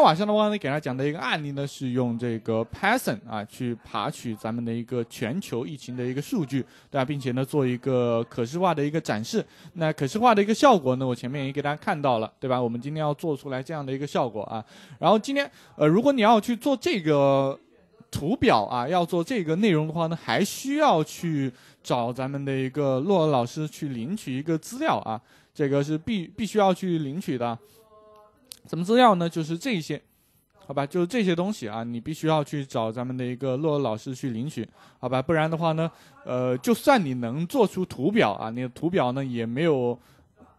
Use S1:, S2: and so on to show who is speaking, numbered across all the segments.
S1: 晚上的话呢给大家讲的一个案例呢，是用这个 Python 啊去爬取咱们的一个全球疫情的一个数据，对吧？并且呢，做一个可视化的一个展示。那可视化的一个效果呢，我前面也给大家看到了，对吧？我们今天要做出来这样的一个效果啊。然后今天，呃，如果你要去做这个图表啊，要做这个内容的话呢，还需要去找咱们的一个洛老师去领取一个资料啊，这个是必必须要去领取的。什么资料呢？就是这些，好吧，就是这些东西啊，你必须要去找咱们的一个洛老师去领取，好吧，不然的话呢，呃，就算你能做出图表啊，你的图表呢也没有，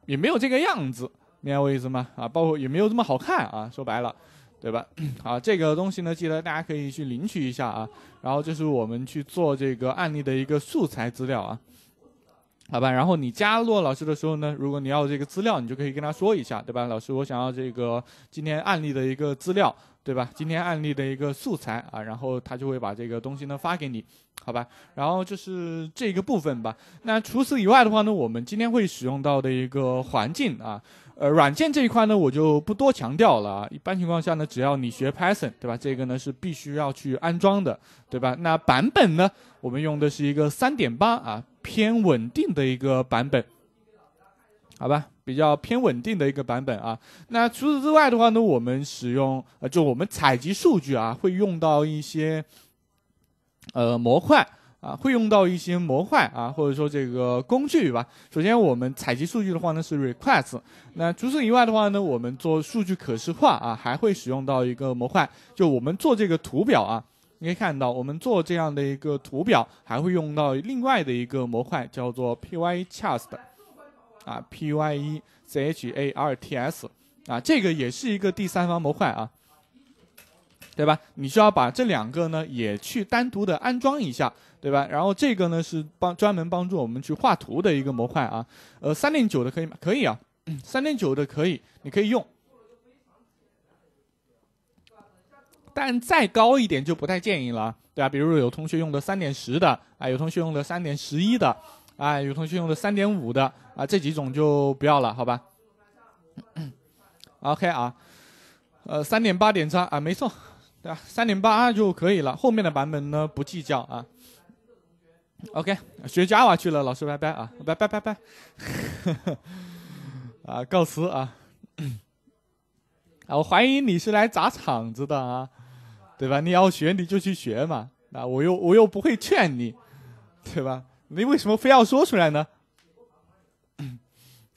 S1: 也没有这个样子，明白我意思吗？啊，包括也没有这么好看啊，说白了，对吧？好，这个东西呢，记得大家可以去领取一下啊，然后这是我们去做这个案例的一个素材资料啊。好吧，然后你加洛老师的时候呢，如果你要这个资料，你就可以跟他说一下，对吧？老师，我想要这个今天案例的一个资料，对吧？今天案例的一个素材啊，然后他就会把这个东西呢发给你，好吧？然后就是这个部分吧。那除此以外的话呢，我们今天会使用到的一个环境啊，呃，软件这一块呢，我就不多强调了。啊。一般情况下呢，只要你学 Python，对吧？这个呢是必须要去安装的，对吧？那版本呢，我们用的是一个三点八啊。偏稳定的一个版本，好吧，比较偏稳定的一个版本啊。那除此之外的话呢，我们使用呃，就我们采集数据啊，会用到一些呃模块啊，会用到一些模块啊，或者说这个工具吧。首先，我们采集数据的话呢是 request。那除此以外的话呢，我们做数据可视化啊，还会使用到一个模块，就我们做这个图表啊。你可以看到，我们做这样的一个图表，还会用到另外的一个模块，叫做 PyChart，啊，PyCharts，啊，这个也是一个第三方模块啊，对吧？你需要把这两个呢也去单独的安装一下，对吧？然后这个呢是帮专门帮助我们去画图的一个模块啊，呃，三点九的可以吗？可以啊，三点九的可以，你可以用。但再高一点就不太建议了，对吧？比如有同学用的三点十的，啊，有同学用的三点十一的，啊，有同学用的三点五的，啊，这几种就不要了，好吧？OK 啊，呃，三点八点叉啊，没错，对吧？三点八就可以了，后面的版本呢不计较啊。OK，学 Java 去了，老师拜拜啊，拜拜拜拜，啊，告辞 啊，我怀疑你是来砸场子的啊！对吧？你要学你就去学嘛，那我又我又不会劝你，对吧？你为什么非要说出来呢？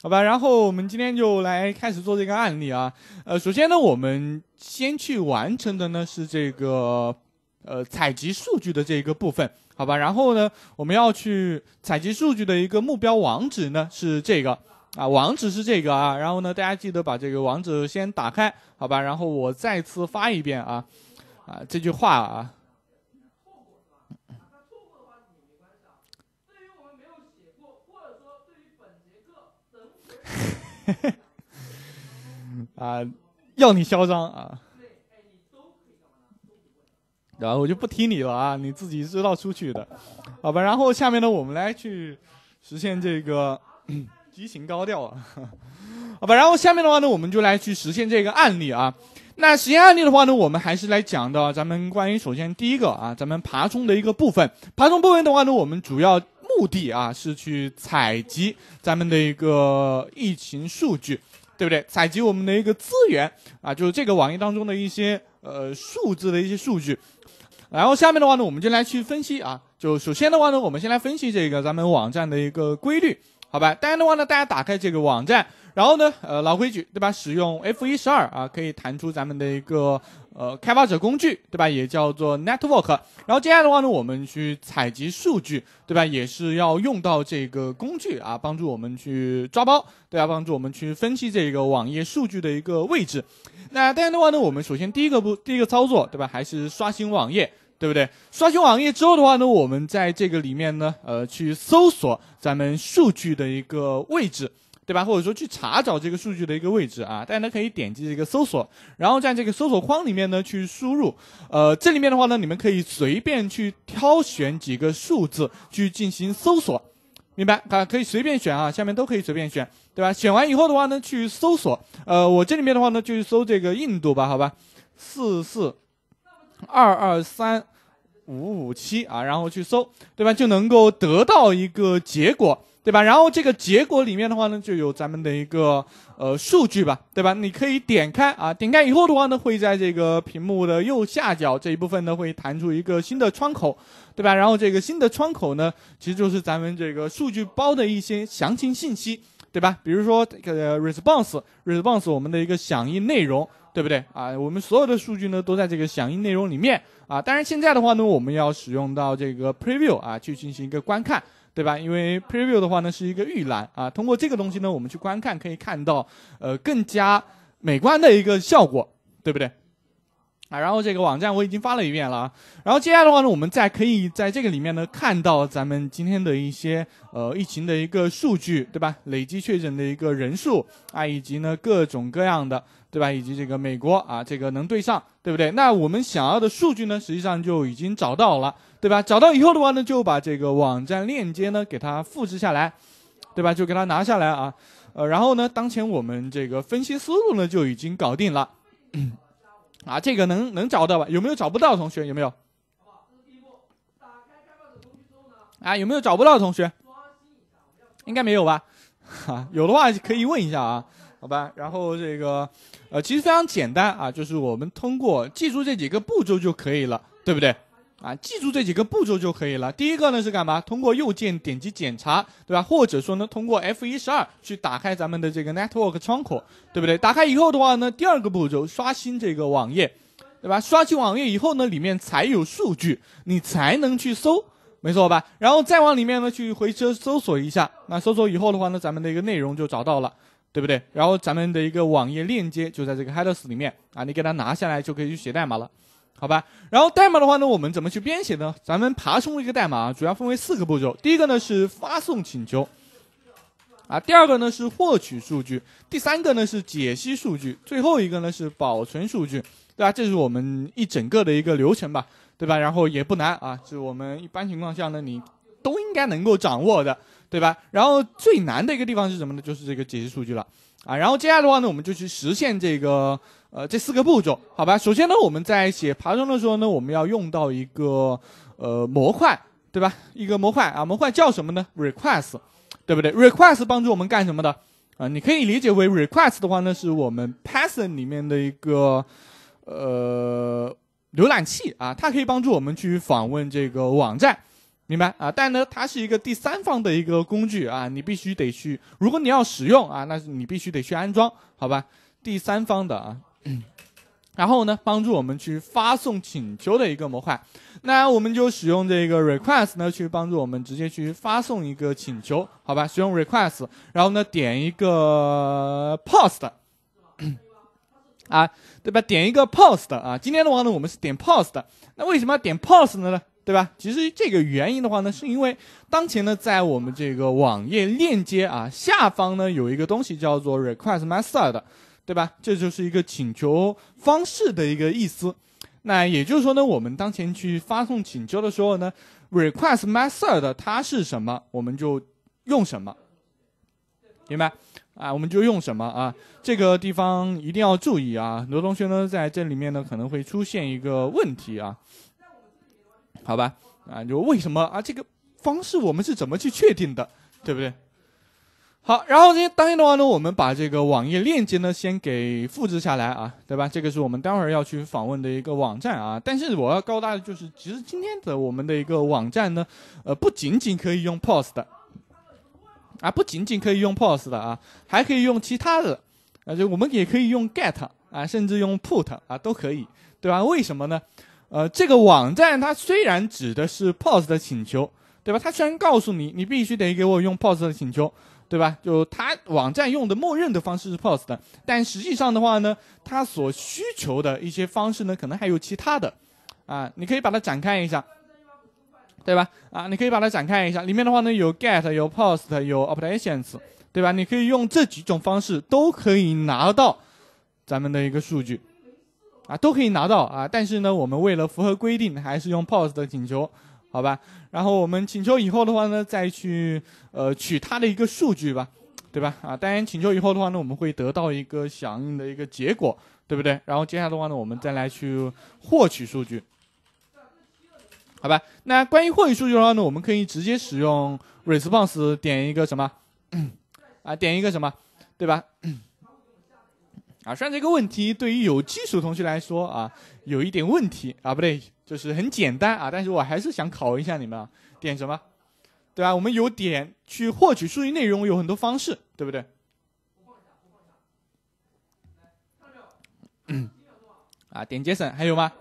S1: 好吧，然后我们今天就来开始做这个案例啊。呃，首先呢，我们先去完成的呢是这个呃采集数据的这一个部分，好吧？然后呢，我们要去采集数据的一个目标网址呢是这个啊，网址是这个啊。然后呢，大家记得把这个网址先打开，好吧？然后我再次发一遍啊。啊，这句话啊。啊，要你嚣张啊！然后我就不踢你了啊，你自己知道出去的，好吧？然后下面呢，我们来去实现这个激 情高调，好吧？然后下面的话呢，我们就来去实现这个案例啊。那实验案例的话呢，我们还是来讲到咱们关于首先第一个啊，咱们爬虫的一个部分。爬虫部分的话呢，我们主要目的啊是去采集咱们的一个疫情数据，对不对？采集我们的一个资源啊，就是这个网页当中的一些呃数字的一些数据。然后下面的话呢，我们就来去分析啊，就首先的话呢，我们先来分析这个咱们网站的一个规律。好吧，当然的话呢，大家打开这个网站，然后呢，呃，老规矩，对吧？使用 F12 啊，可以弹出咱们的一个呃开发者工具，对吧？也叫做 Network。然后接下来的话呢，我们去采集数据，对吧？也是要用到这个工具啊，帮助我们去抓包，对吧？帮助我们去分析这个网页数据的一个位置。那当然的话呢，我们首先第一个步，第一个操作，对吧？还是刷新网页。对不对？刷新网页之后的话呢，我们在这个里面呢，呃，去搜索咱们数据的一个位置，对吧？或者说去查找这个数据的一个位置啊。大家呢可以点击这个搜索，然后在这个搜索框里面呢去输入，呃，这里面的话呢，你们可以随便去挑选几个数字去进行搜索，明白？啊，可以随便选啊，下面都可以随便选，对吧？选完以后的话呢，去搜索。呃，我这里面的话呢，就搜这个印度吧，好吧？四四二二三。五五七啊，然后去搜，对吧？就能够得到一个结果，对吧？然后这个结果里面的话呢，就有咱们的一个呃数据吧，对吧？你可以点开啊，点开以后的话呢，会在这个屏幕的右下角这一部分呢，会弹出一个新的窗口，对吧？然后这个新的窗口呢，其实就是咱们这个数据包的一些详情信息。对吧？比如说，这个 response response 我们的一个响应内容，对不对啊？我们所有的数据呢，都在这个响应内容里面啊。但是现在的话呢，我们要使用到这个 preview 啊，去进行一个观看，对吧？因为 preview 的话呢，是一个预览啊。通过这个东西呢，我们去观看，可以看到呃更加美观的一个效果，对不对？然后这个网站我已经发了一遍了，然后接下来的话呢，我们再可以在这个里面呢看到咱们今天的一些呃疫情的一个数据，对吧？累计确诊的一个人数啊，以及呢各种各样的，对吧？以及这个美国啊，这个能对上，对不对？那我们想要的数据呢，实际上就已经找到了，对吧？找到以后的话呢，就把这个网站链接呢给它复制下来，对吧？就给它拿下来啊。呃，然后呢，当前我们这个分析思路呢就已经搞定了。啊，这个能能找到吧？有没有找不到的同学？有没有？啊，有没有找不到的同学？应该没有吧？哈，有的话可以问一下啊，好吧。然后这个，呃，其实非常简单啊，就是我们通过记住这几个步骤就可以了，对不对？啊，记住这几个步骤就可以了。第一个呢是干嘛？通过右键点击检查，对吧？或者说呢，通过 F12 去打开咱们的这个 Network 窗口，对不对？打开以后的话呢，第二个步骤，刷新这个网页，对吧？刷新网页以后呢，里面才有数据，你才能去搜，没错吧？然后再往里面呢去回车搜索一下，那搜索以后的话呢，咱们的一个内容就找到了，对不对？然后咱们的一个网页链接就在这个 Headers 里面啊，你给它拿下来就可以去写代码了。好吧，然后代码的话呢，我们怎么去编写呢？咱们爬虫一个代码主要分为四个步骤，第一个呢是发送请求，啊，第二个呢是获取数据，第三个呢是解析数据，最后一个呢是保存数据，对吧？这是我们一整个的一个流程吧，对吧？然后也不难啊，是我们一般情况下呢，你都应该能够掌握的，对吧？然后最难的一个地方是什么呢？就是这个解析数据了，啊，然后接下来的话呢，我们就去实现这个。呃，这四个步骤，好吧。首先呢，我们在写爬虫的时候呢，我们要用到一个呃模块，对吧？一个模块啊，模块叫什么呢？request，对不对？request 帮助我们干什么的？啊，你可以理解为 request 的话呢，是我们 Python 里面的一个呃浏览器啊，它可以帮助我们去访问这个网站，明白啊？但呢，它是一个第三方的一个工具啊，你必须得去，如果你要使用啊，那你必须得去安装，好吧？第三方的啊。然后呢，帮助我们去发送请求的一个模块，那我们就使用这个 request 呢去帮助我们直接去发送一个请求，好吧？使用 request，然后呢点一个 post，啊，对吧？点一个 post，啊，今天的话呢，我们是点 post，那为什么要点 post 呢？对吧？其实这个原因的话呢，是因为当前呢在我们这个网页链接啊下方呢有一个东西叫做 request method。对吧？这就是一个请求方式的一个意思。那也就是说呢，我们当前去发送请求的时候呢，request method 它是什么，我们就用什么，明白？啊，我们就用什么啊？这个地方一定要注意啊！很多同学呢，在这里面呢，可能会出现一个问题啊。好吧，啊，就为什么啊？这个方式我们是怎么去确定的？对不对？好，然后呢，当然的话呢，我们把这个网页链接呢先给复制下来啊，对吧？这个是我们待会儿要去访问的一个网站啊。但是我要告诉大家，就是其实今天的我们的一个网站呢，呃，不仅仅可以用 POST 的啊，不仅仅可以用 POST 的啊，还可以用其他的，啊，就我们也可以用 GET 啊，甚至用 PUT 啊，都可以，对吧？为什么呢？呃，这个网站它虽然指的是 POST 的请求，对吧？它虽然告诉你你必须得给我用 POST 的请求。对吧？就它网站用的默认的方式是 POST 的，但实际上的话呢，它所需求的一些方式呢，可能还有其他的，啊，你可以把它展开一下，对吧？啊，你可以把它展开一下，里面的话呢有 GET、有 POST、有 operations，对吧？你可以用这几种方式都可以拿到咱们的一个数据，啊，都可以拿到啊。但是呢，我们为了符合规定，还是用 POST 的请求。好吧，然后我们请求以后的话呢，再去呃取它的一个数据吧，对吧？啊，当然请求以后的话呢，我们会得到一个响应的一个结果，对不对？然后接下来的话呢，我们再来去获取数据，好吧？那关于获取数据的话呢，我们可以直接使用 response 点一个什么 啊，点一个什么，对吧？啊，虽然这个问题，对于有基础同学来说啊，有一点问题啊，不对。就是很简单啊，但是我还是想考一下你们啊，点什么，对吧？我们有点去获取数据内容有很多方式，对不对？啊，点 JSON 还有吗？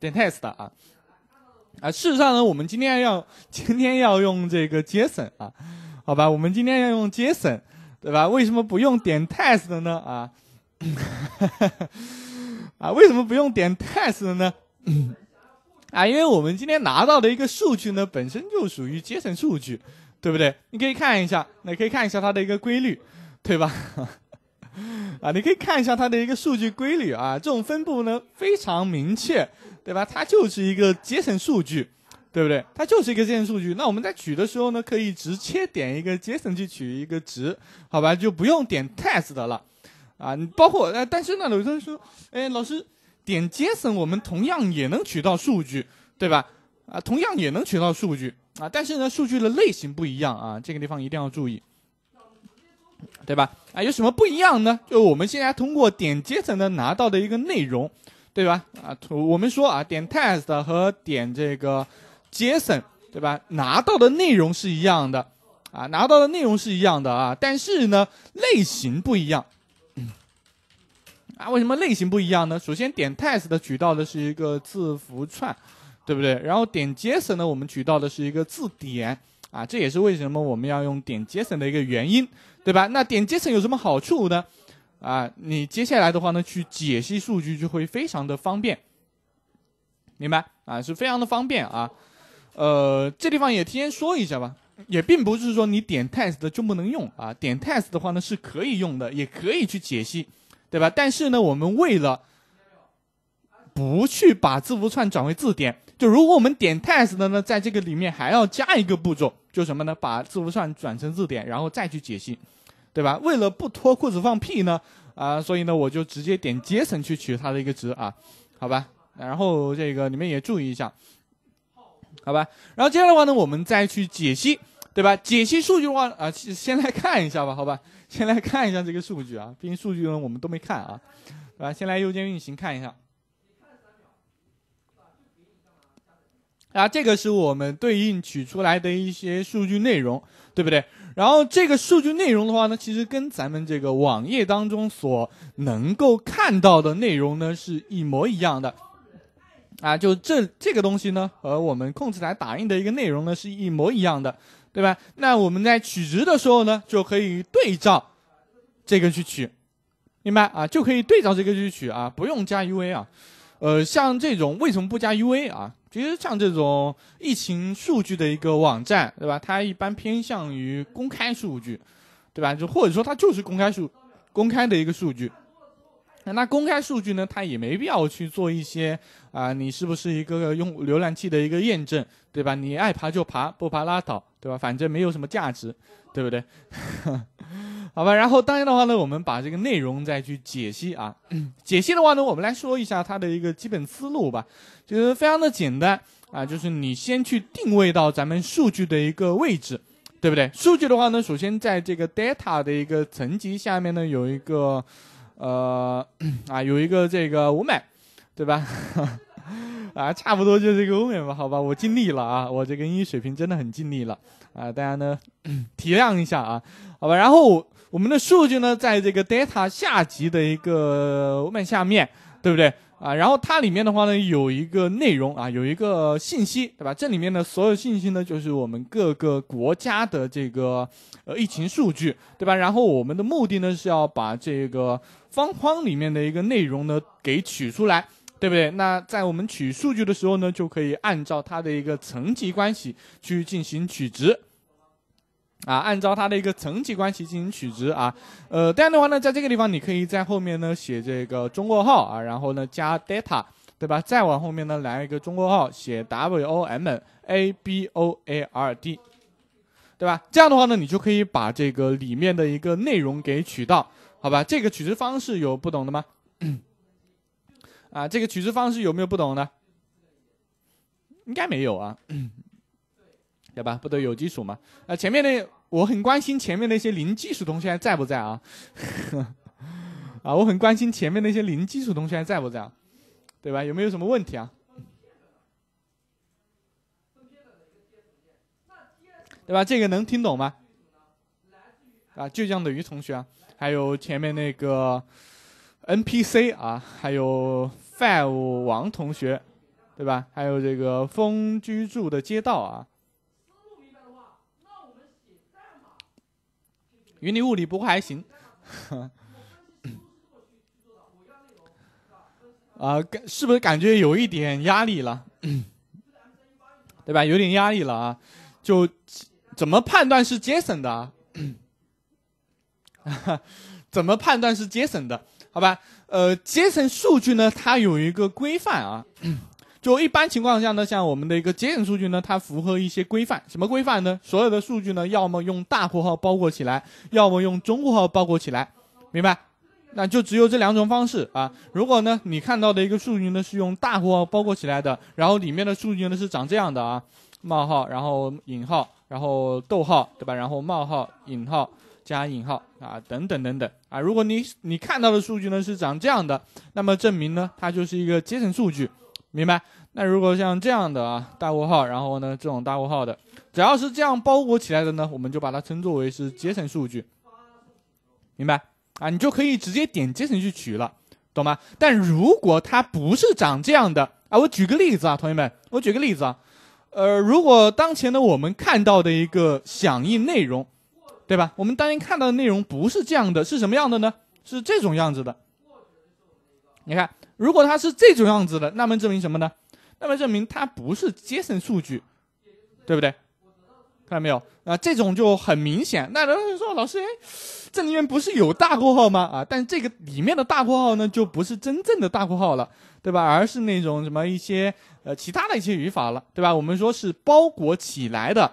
S1: 点 test 啊啊，事实上呢，我们今天要今天要用这个 JSON 啊。好吧，我们今天要用 JSON，对吧？为什么不用点 test 呢？啊，啊，为什么不用点 test 呢？呢？啊，因为我们今天拿到的一个数据呢，本身就属于 JSON 数据，对不对？你可以看一下，那可以看一下它的一个规律，对吧？啊，你可以看一下它的一个数据规律啊，这种分布呢非常明确，对吧？它就是一个 JSON 数据。对不对？它就是一个 j s 数据。那我们在取的时候呢，可以直接点一个 JSON 去取一个值，好吧？就不用点 test 了，啊？你包括呃，但是呢，有同学说，哎，老师，点 JSON 我们同样也能取到数据，对吧？啊，同样也能取到数据啊，但是呢，数据的类型不一样啊，这个地方一定要注意，对吧？啊，有什么不一样呢？就我们现在通过点 JSON 呢拿到的一个内容，对吧？啊，我们说啊，点 test 和点这个。JSON 对吧？拿到的内容是一样的，啊，拿到的内容是一样的啊，但是呢，类型不一样，啊，为什么类型不一样呢？首先点 t e s t 的取到的是一个字符串，对不对？然后点 JSON 呢，我们取到的是一个字典，啊，这也是为什么我们要用点 JSON 的一个原因，对吧？那点 JSON 有什么好处呢？啊，你接下来的话呢，去解析数据就会非常的方便，明白？啊，是非常的方便啊。呃，这地方也提前说一下吧，也并不是说你点 test 的就不能用啊，点 test 的话呢是可以用的，也可以去解析，对吧？但是呢，我们为了不去把字符串转为字典，就如果我们点 test 的呢，在这个里面还要加一个步骤，就什么呢？把字符串转成字典，然后再去解析，对吧？为了不脱裤子放屁呢，啊，所以呢，我就直接点 JSON 去取它的一个值啊，好吧？然后这个你们也注意一下。好吧，然后接下来的话呢，我们再去解析，对吧？解析数据的话啊，先先来看一下吧，好吧，先来看一下这个数据啊，毕竟数据呢我们都没看啊，啊，先来右键运行看一下。啊，这个是我们对应取出来的一些数据内容，对不对？然后这个数据内容的话呢，其实跟咱们这个网页当中所能够看到的内容呢是一模一样的。啊，就这这个东西呢，和我们控制台打印的一个内容呢是一模一样的，对吧？那我们在取值的时候呢，就可以对照这个去取，明白啊？就可以对照这个去取啊，不用加 U A 啊。呃，像这种为什么不加 U A 啊？其实像这种疫情数据的一个网站，对吧？它一般偏向于公开数据，对吧？就或者说它就是公开数、公开的一个数据。那公开数据呢？它也没必要去做一些啊，你是不是一个用浏览器的一个验证，对吧？你爱爬就爬，不爬拉倒，对吧？反正没有什么价值，对不对？好吧。然后当然的话呢，我们把这个内容再去解析啊。解析的话呢，我们来说一下它的一个基本思路吧，就是非常的简单啊，就是你先去定位到咱们数据的一个位置，对不对？数据的话呢，首先在这个 data 的一个层级下面呢，有一个。呃，啊，有一个这个欧美，对吧？啊，差不多就这个欧美吧，好吧，我尽力了啊，我这个英语水平真的很尽力了，啊，大家呢 体谅一下啊，好吧。然后我们的数据呢，在这个 data 下级的一个欧美下面，对不对？啊，然后它里面的话呢，有一个内容啊，有一个信息，对吧？这里面的所有信息呢，就是我们各个国家的这个呃疫情数据，对吧？然后我们的目的呢，是要把这个方框里面的一个内容呢给取出来，对不对？那在我们取数据的时候呢，就可以按照它的一个层级关系去进行取值。啊，按照它的一个层级关系进行取值啊，呃，这样的话呢，在这个地方你可以在后面呢写这个中括号啊，然后呢加 data，对吧？再往后面呢来一个中括号，写 WOMABOARD，对吧？这样的话呢，你就可以把这个里面的一个内容给取到，好吧？这个取值方式有不懂的吗？啊，这个取值方式有没有不懂的？应该没有啊。对吧？不都有基础吗？啊，前面那我很关心前面那些零基础同学还在不在啊？啊，我很关心前面那些零基础同学还在不在？对吧？有没有什么问题啊？对吧？这个能听懂吗？啊，倔强的鱼同学，啊，还有前面那个 NPC 啊，还有 Five 王同学，对吧？还有这个风居住的街道啊。云里雾里，不过还行。啊，是不是感觉有一点压力了？对吧？有点压力了啊！就怎么判断是杰森的？怎么判断是杰森的？好吧，呃，杰森数据呢？它有一个规范啊。就一般情况下呢，像我们的一个节省数据呢，它符合一些规范。什么规范呢？所有的数据呢，要么用大括号包裹起来，要么用中括号包裹起来，明白？那就只有这两种方式啊。如果呢，你看到的一个数据呢是用大括号包裹起来的，然后里面的数据呢是长这样的啊：冒号，然后引号，然后逗号，对吧？然后冒号、引号、加引号啊，等等等等啊。如果你你看到的数据呢是长这样的，那么证明呢，它就是一个节省数据。明白？那如果像这样的啊，大括号，然后呢，这种大括号的，只要是这样包裹起来的呢，我们就把它称作为是阶层数据，明白？啊，你就可以直接点阶层去取了，懂吗？但如果它不是长这样的啊，我举个例子啊，同学们，我举个例子啊，呃，如果当前的我们看到的一个响应内容，对吧？我们当前看到的内容不是这样的是什么样的呢？是这种样子的，你看。如果它是这种样子的，那么证明什么呢？那么证明它不是 JSON 数据，对不对？看到没有？啊，这种就很明显。那有人家说老师，哎，这里面不是有大括号吗？啊，但这个里面的大括号呢，就不是真正的大括号了，对吧？而是那种什么一些呃其他的一些语法了，对吧？我们说是包裹起来的，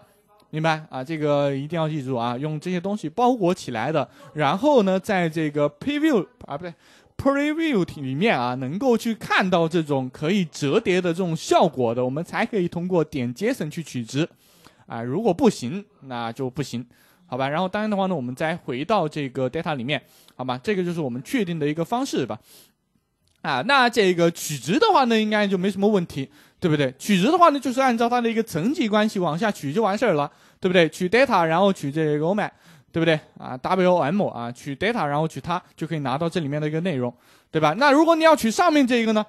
S1: 明白？啊，这个一定要记住啊，用这些东西包裹起来的。然后呢，在这个 preview 啊，不对。Preview 里面啊，能够去看到这种可以折叠的这种效果的，我们才可以通过点 JSON 去取值，啊，如果不行，那就不行，好吧？然后当然的话呢，我们再回到这个 data 里面，好吧？这个就是我们确定的一个方式吧，啊，那这个取值的话呢，应该就没什么问题，对不对？取值的话呢，就是按照它的一个层级关系往下取就完事儿了，对不对？取 data，然后取这个 omega。对不对啊？WOM 啊，取 data，然后取它就可以拿到这里面的一个内容，对吧？那如果你要取上面这一个呢，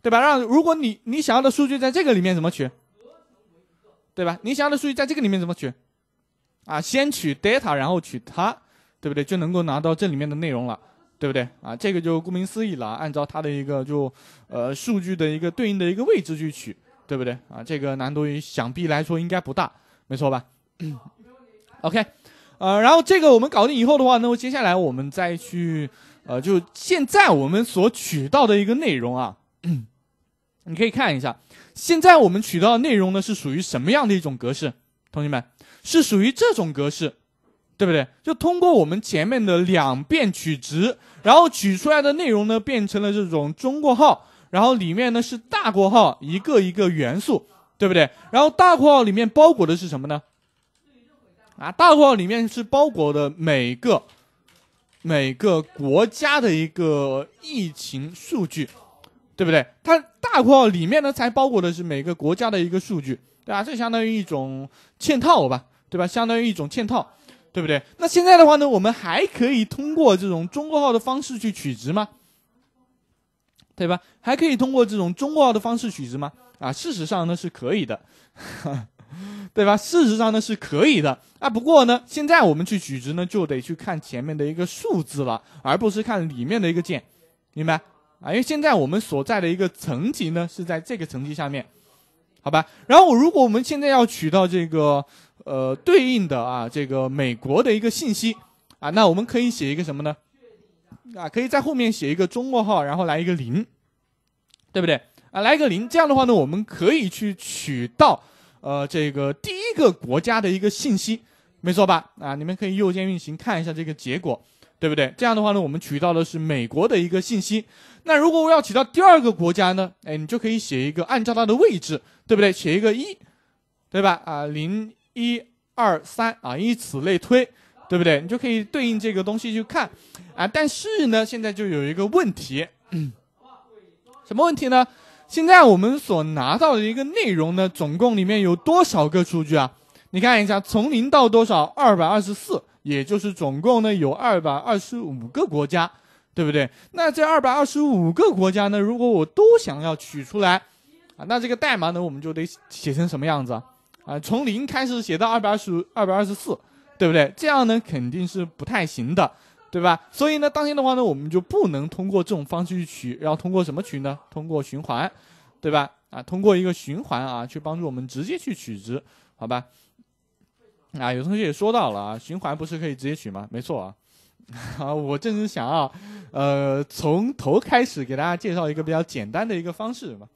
S1: 对吧？让如果你你想要的数据在这个里面怎么取？对吧？你想要的数据在这个里面怎么取？啊，先取 data，然后取它，对不对？就能够拿到这里面的内容了，对不对？啊，这个就顾名思义了，按照它的一个就呃数据的一个对应的一个位置去取，对不对？啊，这个难度想必来说应该不大，没错吧？OK。呃，然后这个我们搞定以后的话呢，接下来我们再去，呃，就现在我们所取到的一个内容啊，你可以看一下，现在我们取到的内容呢是属于什么样的一种格式？同学们，是属于这种格式，对不对？就通过我们前面的两遍取值，然后取出来的内容呢变成了这种中括号，然后里面呢是大括号，一个一个元素，对不对？然后大括号里面包裹的是什么呢？啊，大括号里面是包裹的每个每个国家的一个疫情数据，对不对？它大括号里面呢才包裹的是每个国家的一个数据，对吧？这相当于一种嵌套吧，对吧？相当于一种嵌套，对不对？那现在的话呢，我们还可以通过这种中括号的方式去取值吗？对吧？还可以通过这种中括号的方式取值吗？啊，事实上呢是可以的。对吧？事实上呢是可以的啊。不过呢，现在我们去取值呢，就得去看前面的一个数字了，而不是看里面的一个键，明白？啊，因为现在我们所在的一个层级呢是在这个层级下面，好吧？然后如果我们现在要取到这个呃对应的啊这个美国的一个信息啊，那我们可以写一个什么呢？啊，可以在后面写一个中括号，然后来一个零，对不对？啊，来一个零，这样的话呢，我们可以去取到。呃，这个第一个国家的一个信息，没错吧？啊，你们可以右键运行看一下这个结果，对不对？这样的话呢，我们取到的是美国的一个信息。那如果我要取到第二个国家呢？哎，你就可以写一个按照它的位置，对不对？写一个一，对吧？啊，零一二三啊，以此类推，对不对？你就可以对应这个东西去看，啊。但是呢，现在就有一个问题，什么问题呢？现在我们所拿到的一个内容呢，总共里面有多少个数据啊？你看一下，从零到多少？二百二十四，也就是总共呢有二百二十五个国家，对不对？那这二百二十五个国家呢，如果我都想要取出来，啊，那这个代码呢我们就得写成什么样子啊？啊，从零开始写到二百二十、二百二十四，对不对？这样呢肯定是不太行的。对吧？所以呢，当天的话呢，我们就不能通过这种方式去取，要通过什么取呢？通过循环，对吧？啊，通过一个循环啊，去帮助我们直接去取值，好吧？啊，有同学也说到了啊，循环不是可以直接取吗？没错啊。好，我正是想要，呃，从头开始给大家介绍一个比较简单的一个方式嘛，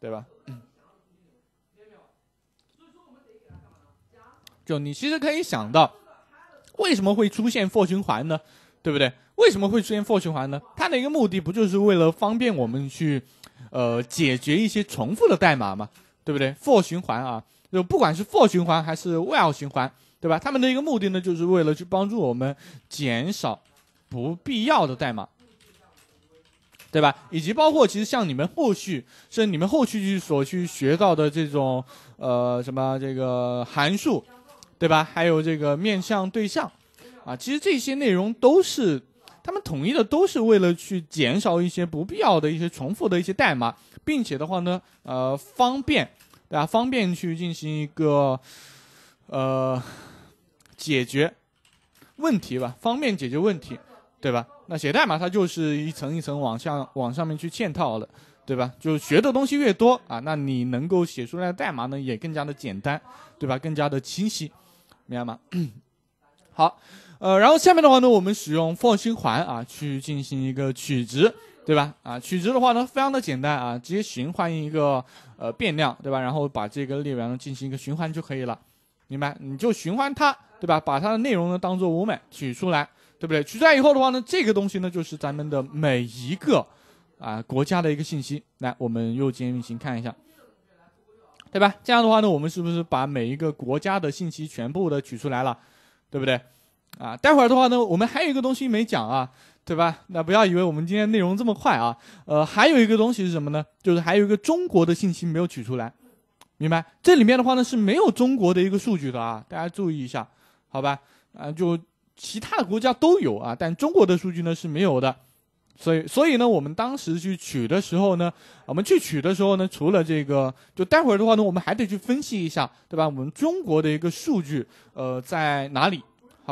S1: 对吧？嗯。就你其实可以想到，为什么会出现 for 循环呢？对不对？为什么会出现 for 循环呢？它的一个目的不就是为了方便我们去，呃，解决一些重复的代码嘛？对不对？for 循环啊，就不管是 for 循环还是 while 循环，对吧？他们的一个目的呢，就是为了去帮助我们减少不必要的代码，对吧？以及包括其实像你们后续，是你们后续去所去学到的这种，呃，什么这个函数，对吧？还有这个面向对象。啊，其实这些内容都是他们统一的，都是为了去减少一些不必要的、一些重复的一些代码，并且的话呢，呃，方便大家方便去进行一个呃解决问题吧，方便解决问题，对吧？那写代码它就是一层一层往下往上面去嵌套的，对吧？就学的东西越多啊，那你能够写出来的代码呢也更加的简单，对吧？更加的清晰，明白吗？好。呃，然后下面的话呢，我们使用 for 循环啊，去进行一个取值，对吧？啊，取值的话呢，非常的简单啊，直接循环一个呃变量，对吧？然后把这个列表呢进行一个循环就可以了，明白？你就循环它，对吧？把它的内容呢当做五们取出来，对不对？取出来以后的话呢，这个东西呢就是咱们的每一个啊国家的一个信息。来，我们右键运行看一下，对吧？这样的话呢，我们是不是把每一个国家的信息全部的取出来了，对不对？啊，待会儿的话呢，我们还有一个东西没讲啊，对吧？那不要以为我们今天内容这么快啊。呃，还有一个东西是什么呢？就是还有一个中国的信息没有取出来，明白？这里面的话呢是没有中国的一个数据的啊，大家注意一下，好吧？啊，就其他的国家都有啊，但中国的数据呢是没有的，所以所以呢，我们当时去取的时候呢，我们去取的时候呢，除了这个，就待会儿的话呢，我们还得去分析一下，对吧？我们中国的一个数据，呃，在哪里？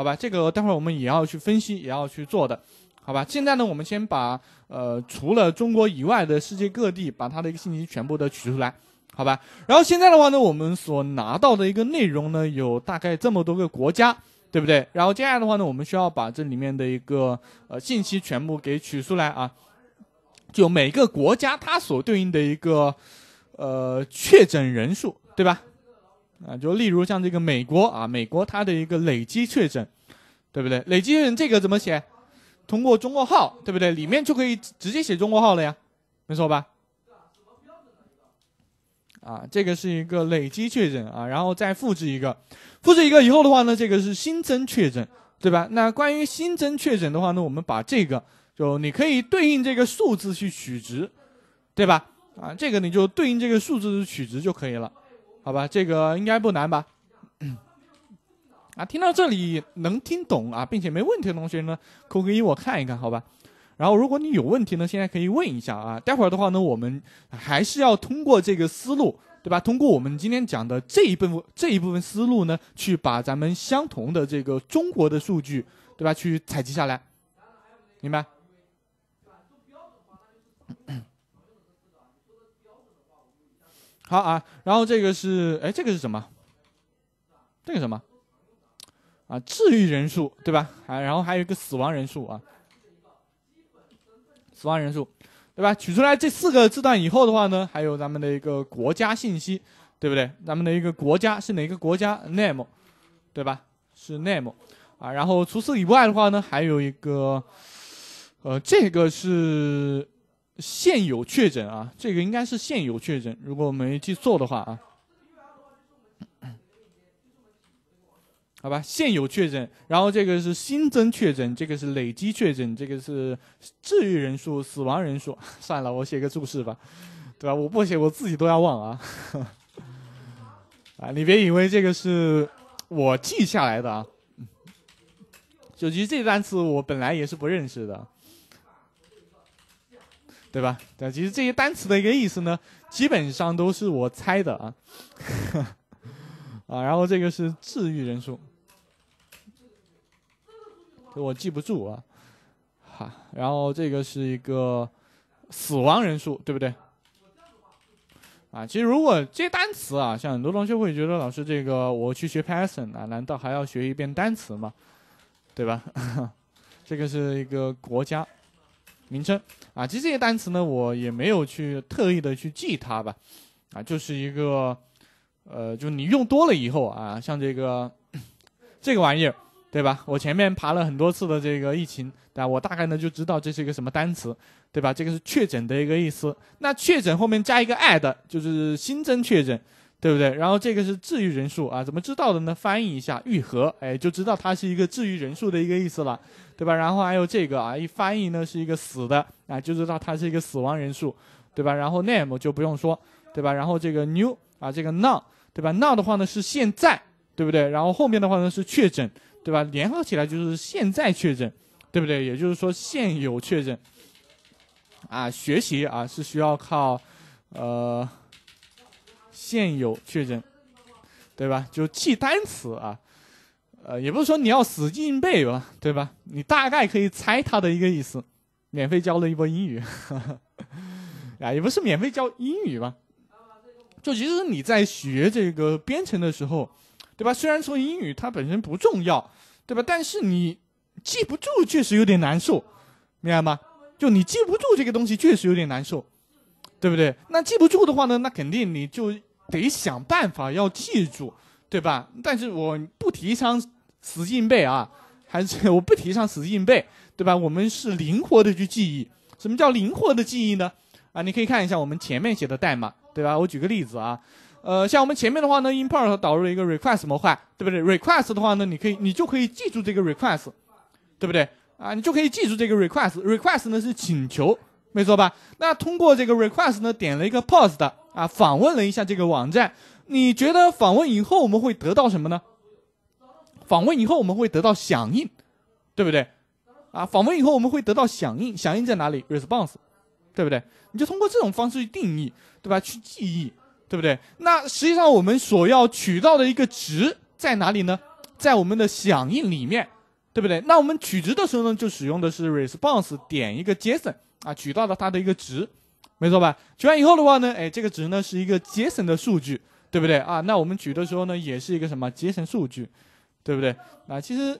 S1: 好吧，这个待会儿我们也要去分析，也要去做的，好吧？现在呢，我们先把呃，除了中国以外的世界各地，把它的一个信息全部都取出来，好吧？然后现在的话呢，我们所拿到的一个内容呢，有大概这么多个国家，对不对？然后接下来的话呢，我们需要把这里面的一个呃信息全部给取出来啊，就每个国家它所对应的一个呃确诊人数，对吧？啊，就例如像这个美国啊，美国它的一个累积确诊，对不对？累积确诊这个怎么写？通过中国号，对不对？里面就可以直接写中国号了呀，没错吧？啊，这个是一个累积确诊啊，然后再复制一个，复制一个以后的话呢，这个是新增确诊，对吧？那关于新增确诊的话呢，我们把这个就你可以对应这个数字去取值，对吧？啊，这个你就对应这个数字取值就可以了。好吧，这个应该不难吧？啊，听到这里能听懂啊，并且没问题的同学呢，扣个一我看一看，好吧。然后如果你有问题呢，现在可以问一下啊。待会儿的话呢，我们还是要通过这个思路，对吧？通过我们今天讲的这一部分这一部分思路呢，去把咱们相同的这个中国的数据，对吧？去采集下来，明白？好啊，然后这个是，哎，这个是什么？这个什么？啊，治愈人数对吧？啊，然后还有一个死亡人数啊，死亡人数对吧？取出来这四个字段以后的话呢，还有咱们的一个国家信息，对不对？咱们的一个国家是哪个国家？name，对吧？是 name，啊，然后除此以外的话呢，还有一个，呃，这个是。现有确诊啊，这个应该是现有确诊，如果我没记错的话啊。好吧，现有确诊，然后这个是新增确诊，这个是累积确诊，这个是治愈人数、死亡人数。算了，我写个注释吧，对吧？我不写我自己都要忘啊。啊，你别以为这个是我记下来的啊，就其实这单词我本来也是不认识的。对吧？但其实这些单词的一个意思呢，基本上都是我猜的啊，啊。然后这个是治愈人数，我记不住啊。好，然后这个是一个死亡人数，对不对？啊，其实如果这些单词啊，像很多同学会觉得老师这个我去学 Python 啊，难道还要学一遍单词吗？对吧？这个是一个国家。名称啊，其实这些单词呢，我也没有去特意的去记它吧，啊，就是一个，呃，就你用多了以后啊，像这个这个玩意儿，对吧？我前面爬了很多次的这个疫情，对吧？我大概呢就知道这是一个什么单词，对吧？这个是确诊的一个意思，那确诊后面加一个 add 就是新增确诊，对不对？然后这个是治愈人数啊，怎么知道的呢？翻译一下，愈合，哎，就知道它是一个治愈人数的一个意思了。对吧？然后还有这个啊，一翻译呢是一个死的啊，就知道它是一个死亡人数，对吧？然后 name 就不用说，对吧？然后这个 new 啊，这个 now，对吧？now 的话呢是现在，对不对？然后后面的话呢是确诊，对吧？联合起来就是现在确诊，对不对？也就是说现有确诊啊，学习啊是需要靠呃现有确诊，对吧？就记单词啊。呃，也不是说你要死记硬背吧，对吧？你大概可以猜他的一个意思，免费教了一波英语，啊，也不是免费教英语吧？就其实你在学这个编程的时候，对吧？虽然说英语它本身不重要，对吧？但是你记不住，确实有点难受，明白吗？就你记不住这个东西，确实有点难受，对不对？那记不住的话呢，那肯定你就得想办法要记住。对吧？但是我不提倡死记硬背啊，还是 我不提倡死记硬背，对吧？我们是灵活的去记忆。什么叫灵活的记忆呢？啊，你可以看一下我们前面写的代码，对吧？我举个例子啊，呃，像我们前面的话呢，import 导入一个 request 模块，对不对？request 的话呢，你可以，你就可以记住这个 request，对不对？啊，你就可以记住这个 request。request 呢是请求，没错吧？那通过这个 request 呢，点了一个 post 啊，访问了一下这个网站。你觉得访问以后我们会得到什么呢？访问以后我们会得到响应，对不对？啊，访问以后我们会得到响应，响应在哪里？response，对不对？你就通过这种方式去定义，对吧？去记忆，对不对？那实际上我们所要取到的一个值在哪里呢？在我们的响应里面，对不对？那我们取值的时候呢，就使用的是 response 点一个 json 啊，取到了它的一个值，没错吧？取完以后的话呢，哎，这个值呢是一个 json 的数据。对不对啊？那我们举的时候呢，也是一个什么节省数据，对不对？那其实，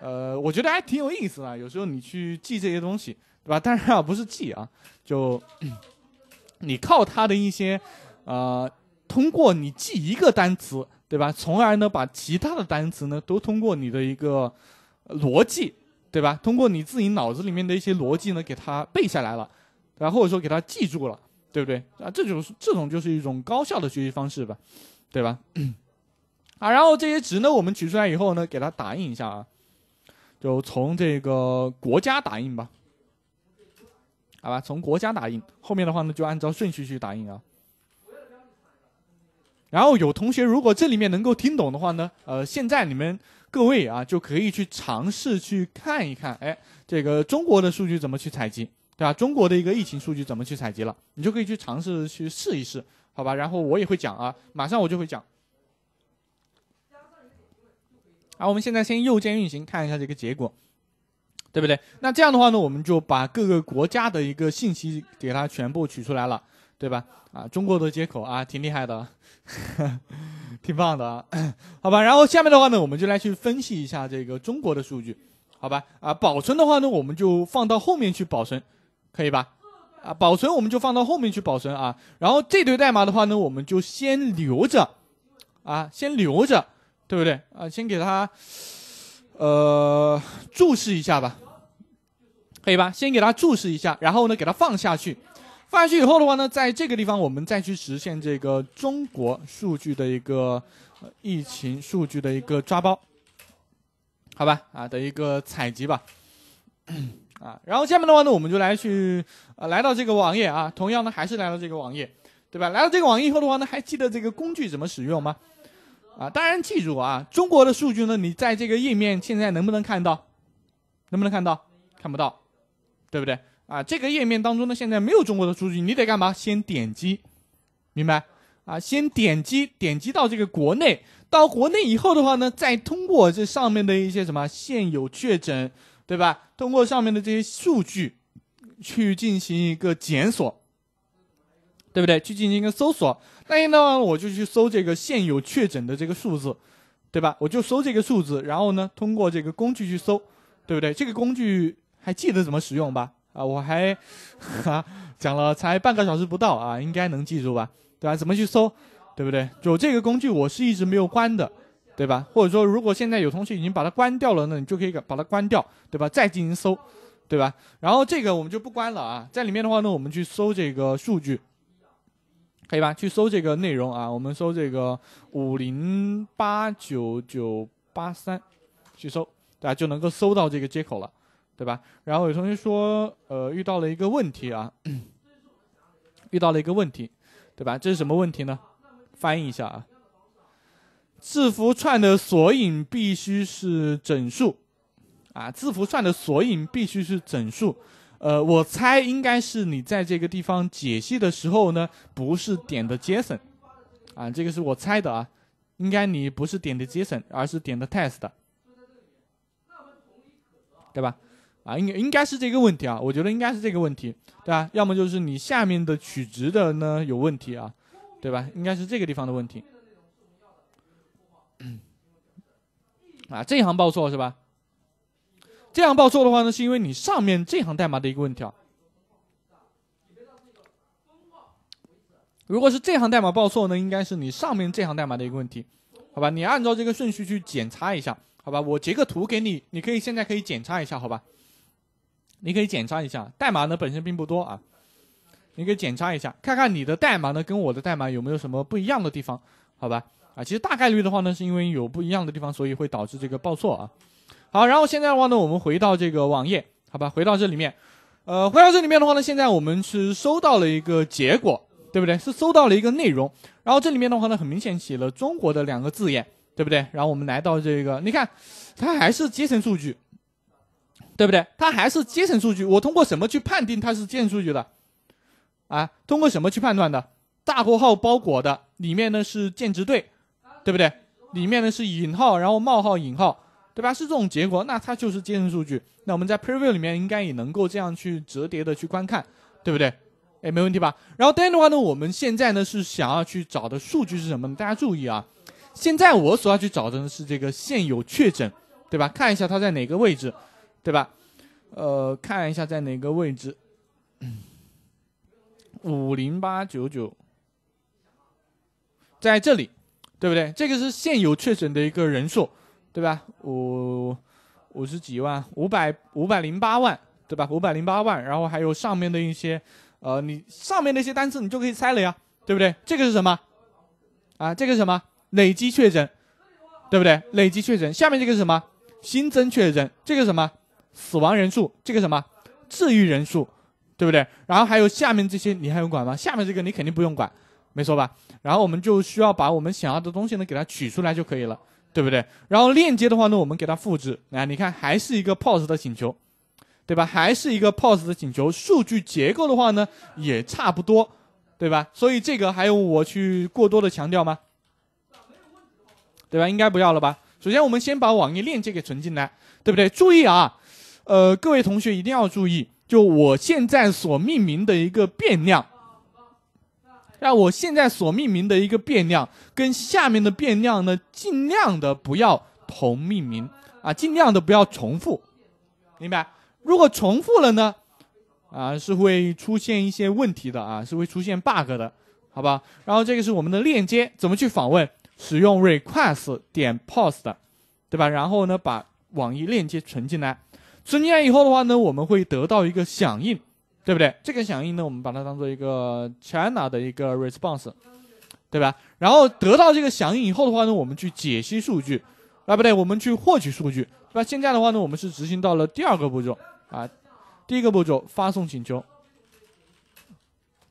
S1: 呃，我觉得还挺有意思的。有时候你去记这些东西，对吧？当然啊，不是记啊，就你靠它的一些呃，通过你记一个单词，对吧？从而呢，把其他的单词呢，都通过你的一个逻辑，对吧？通过你自己脑子里面的一些逻辑呢，给它背下来了，对吧？或者说给它记住了。对不对啊？这就是这种就是一种高效的学习方式吧，对吧？啊，然后这些值呢，我们取出来以后呢，给它打印一下啊，就从这个国家打印吧，好吧，从国家打印。后面的话呢，就按照顺序去打印啊。然后有同学如果这里面能够听懂的话呢，呃，现在你们各位啊，就可以去尝试去看一看，哎，这个中国的数据怎么去采集。对吧？中国的一个疫情数据怎么去采集了？你就可以去尝试去试一试，好吧？然后我也会讲啊，马上我就会讲。好，我们现在先右键运行，看一下这个结果，对不对？那这样的话呢，我们就把各个国家的一个信息给它全部取出来了，对吧？啊，中国的接口啊，挺厉害的，挺棒的，好吧？然后下面的话呢，我们就来去分析一下这个中国的数据，好吧？啊，保存的话呢，我们就放到后面去保存。可以吧？啊，保存我们就放到后面去保存啊。然后这堆代码的话呢，我们就先留着，啊，先留着，对不对？啊，先给它，呃，注释一下吧，可以吧？先给它注释一下，然后呢，给它放下去，放下去以后的话呢，在这个地方我们再去实现这个中国数据的一个疫情数据的一个抓包，好吧？啊的一个采集吧。啊，然后下面的话呢，我们就来去，啊，来到这个网页啊，同样呢，还是来到这个网页，对吧？来到这个网页以后的话呢，还记得这个工具怎么使用吗？啊，当然记住啊，中国的数据呢，你在这个页面现在能不能看到？能不能看到？看不到，对不对？啊，这个页面当中呢，现在没有中国的数据，你得干嘛？先点击，明白？啊，先点击，点击到这个国内，到国内以后的话呢，再通过这上面的一些什么现有确诊。对吧？通过上面的这些数据，去进行一个检索，对不对？去进行一个搜索。那那么我就去搜这个现有确诊的这个数字，对吧？我就搜这个数字，然后呢，通过这个工具去搜，对不对？这个工具还记得怎么使用吧？啊，我还哈、讲了才半个小时不到啊，应该能记住吧？对吧？怎么去搜，对不对？就这个工具，我是一直没有关的。对吧？或者说，如果现在有同学已经把它关掉了，那你就可以把它关掉，对吧？再进行搜，对吧？然后这个我们就不关了啊，在里面的话呢，我们去搜这个数据，可以吧？去搜这个内容啊，我们搜这个五零八九九八三，去搜，对吧？就能够搜到这个接口了，对吧？然后有同学说，呃，遇到了一个问题啊，遇到了一个问题，对吧？这是什么问题呢？翻译一下啊。字符串的索引必须是整数，啊，字符串的索引必须是整数，呃，我猜应该是你在这个地方解析的时候呢，不是点的 JSON，啊，这个是我猜的啊，应该你不是点的 JSON，而是点的 test，对吧？啊，应应该是这个问题啊，我觉得应该是这个问题，对吧？要么就是你下面的取值的呢有问题啊，对吧？应该是这个地方的问题。嗯，啊，这行报错是吧？这行报错的话呢，是因为你上面这行代码的一个问题啊。如果是这行代码报错呢，应该是你上面这行代码的一个问题，好吧？你按照这个顺序去检查一下，好吧？我截个图给你，你可以现在可以检查一下，好吧？你可以检查一下代码呢，本身并不多啊，你可以检查一下，看看你的代码呢跟我的代码有没有什么不一样的地方，好吧？啊，其实大概率的话呢，是因为有不一样的地方，所以会导致这个报错啊。好，然后现在的话呢，我们回到这个网页，好吧，回到这里面，呃，回到这里面的话呢，现在我们是收到了一个结果，对不对？是收到了一个内容。然后这里面的话呢，很明显写了中国的两个字眼，对不对？然后我们来到这个，你看，它还是阶层数据，对不对？它还是阶层数据。我通过什么去判定它是 j 层数据的？啊，通过什么去判断的？大括号包裹的里面呢是建值队，对不对？里面呢是引号，然后冒号引号，对吧？是这种结果，那它就是接成数据。那我们在 Preview 里面应该也能够这样去折叠的去观看，对不对？哎，没问题吧？然后，Dan 的话呢，我们现在呢是想要去找的数据是什么呢？大家注意啊，现在我所要去找的呢是这个现有确诊，对吧？看一下它在哪个位置，对吧？呃，看一下在哪个位置，五零八九九，在这里。对不对？这个是现有确诊的一个人数，对吧？五五十几万，五百五百零八万，对吧？五百零八万，然后还有上面的一些，呃，你上面那些单词你就可以猜了呀，对不对？这个是什么？啊，这个是什么？累积确诊，对不对？累积确诊。下面这个是什么？新增确诊。这个什么？死亡人数。这个什么？治愈人数，对不对？然后还有下面这些你还用管吗？下面这个你肯定不用管。没错吧？然后我们就需要把我们想要的东西呢给它取出来就可以了，对不对？然后链接的话呢，我们给它复制。啊，你看还是一个 POST 的请求，对吧？还是一个 POST 的请求，数据结构的话呢也差不多，对吧？所以这个还有我去过多的强调吗？对吧？应该不要了吧。首先我们先把网页链接给存进来，对不对？注意啊，呃，各位同学一定要注意，就我现在所命名的一个变量。那我现在所命名的一个变量跟下面的变量呢，尽量的不要同命名啊，尽量的不要重复，明白？如果重复了呢，啊，是会出现一些问题的啊，是会出现 bug 的，好吧？然后这个是我们的链接，怎么去访问？使用 request 点 post，对吧？然后呢，把网页链接存进来，存进来以后的话呢，我们会得到一个响应。对不对？这个响应呢，我们把它当做一个 China 的一个 response，对吧？然后得到这个响应以后的话呢，我们去解析数据，啊不对，我们去获取数据，对吧？现在的话呢，我们是执行到了第二个步骤啊，第一个步骤发送请求，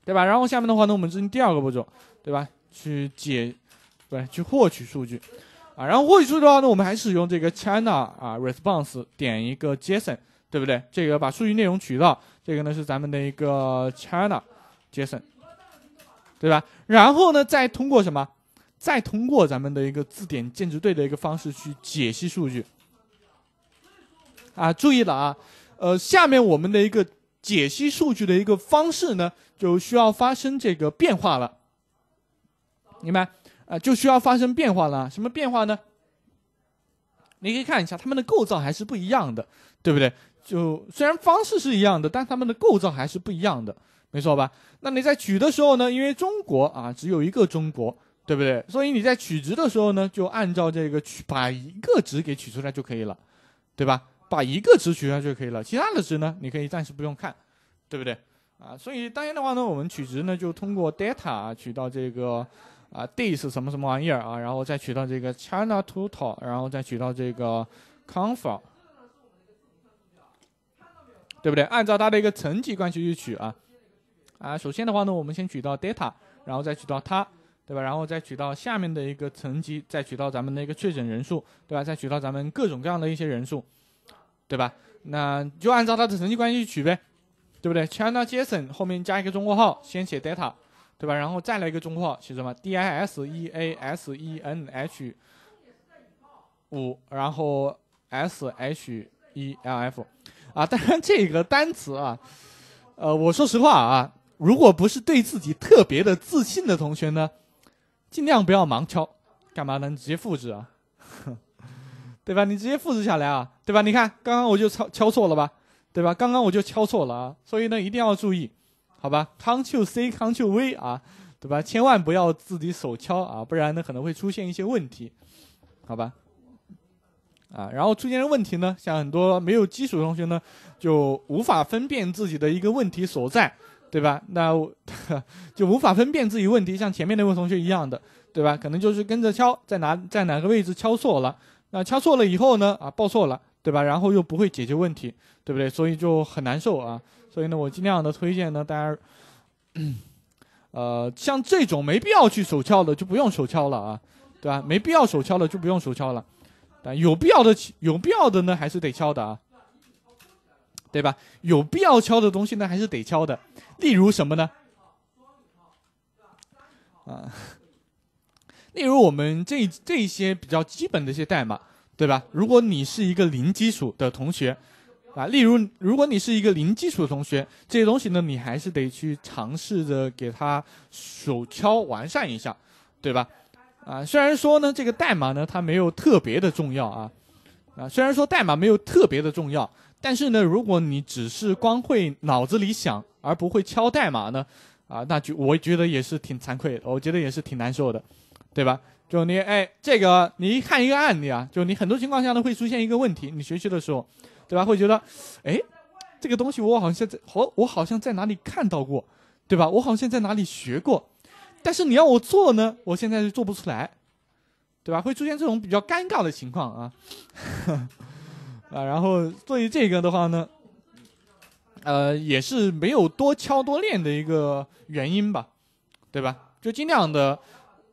S1: 对吧？然后下面的话呢，我们执行第二个步骤，对吧？去解，对，去获取数据，啊，然后获取数据的话呢，我们还使用这个 China 啊 response 点一个 JSON。对不对？这个把数据内容取到，这个呢是咱们的一个 China JSON，对吧？然后呢，再通过什么？再通过咱们的一个字典建置对的一个方式去解析数据。啊，注意了啊，呃，下面我们的一个解析数据的一个方式呢，就需要发生这个变化了，明白？啊，就需要发生变化了，什么变化呢？你可以看一下它们的构造还是不一样的，对不对？就虽然方式是一样的，但它们的构造还是不一样的，没错吧？那你在取的时候呢？因为中国啊只有一个中国，对不对？所以你在取值的时候呢，就按照这个取，把一个值给取出来就可以了，对吧？把一个值取出来就可以了，其他的值呢，你可以暂时不用看，对不对？啊，所以当然的话呢，我们取值呢就通过 data 啊取到这个啊 days 什么什么玩意儿啊，然后再取到这个 China total，然后再取到这个 comfort。对不对？按照它的一个层级关系去取啊，啊，首先的话呢，我们先取到 data，然后再取到它，对吧？然后再取到下面的一个层级，再取到咱们的一个确诊人数，对吧？再取到咱们各种各样的一些人数，对吧？那就按照它的层级关系去取呗，对不对？China Jason 后面加一个中括号，先写 data，对吧？然后再来一个中括号，写什么？D I S E A S E N H 五，然后 S H E L F。啊，当然这个单词啊，呃，我说实话啊，如果不是对自己特别的自信的同学呢，尽量不要盲敲，干嘛呢？直接复制啊，对吧？你直接复制下来啊，对吧？你看，刚刚我就敲敲错了吧，对吧？刚刚我就敲错了啊，所以呢，一定要注意，好吧？Ctrl C，Ctrl V 啊，对吧？千万不要自己手敲啊，不然呢可能会出现一些问题，好吧？啊，然后出现的问题呢，像很多没有基础的同学呢，就无法分辨自己的一个问题所在，对吧？那 就无法分辨自己问题，像前面那位同学一样的，对吧？可能就是跟着敲，在哪在哪个位置敲错了，那敲错了以后呢，啊，报错了，对吧？然后又不会解决问题，对不对？所以就很难受啊。所以呢，我尽量的推荐呢，大家，呃，像这种没必要去手敲的，就不用手敲了啊，对吧？没必要手敲的，就不用手敲了。但有必要的，有必要的呢，还是得敲的啊，对吧？有必要敲的东西呢，还是得敲的。例如什么呢？啊，例如我们这这些比较基本的一些代码，对吧？如果你是一个零基础的同学啊，例如如果你是一个零基础的同学，这些东西呢，你还是得去尝试着给他手敲完善一下，对吧？啊，虽然说呢，这个代码呢，它没有特别的重要啊，啊，虽然说代码没有特别的重要，但是呢，如果你只是光会脑子里想而不会敲代码呢，啊，那就我觉得也是挺惭愧，的，我觉得也是挺难受的，对吧？就你哎，这个你一看一个案例啊，就你很多情况下呢会出现一个问题，你学习的时候，对吧？会觉得，哎，这个东西我好像在和我好像在哪里看到过，对吧？我好像在哪里学过。但是你要我做呢，我现在就做不出来，对吧？会出现这种比较尴尬的情况啊，啊，然后对于这个的话呢，呃，也是没有多敲多练的一个原因吧，对吧？就尽量的，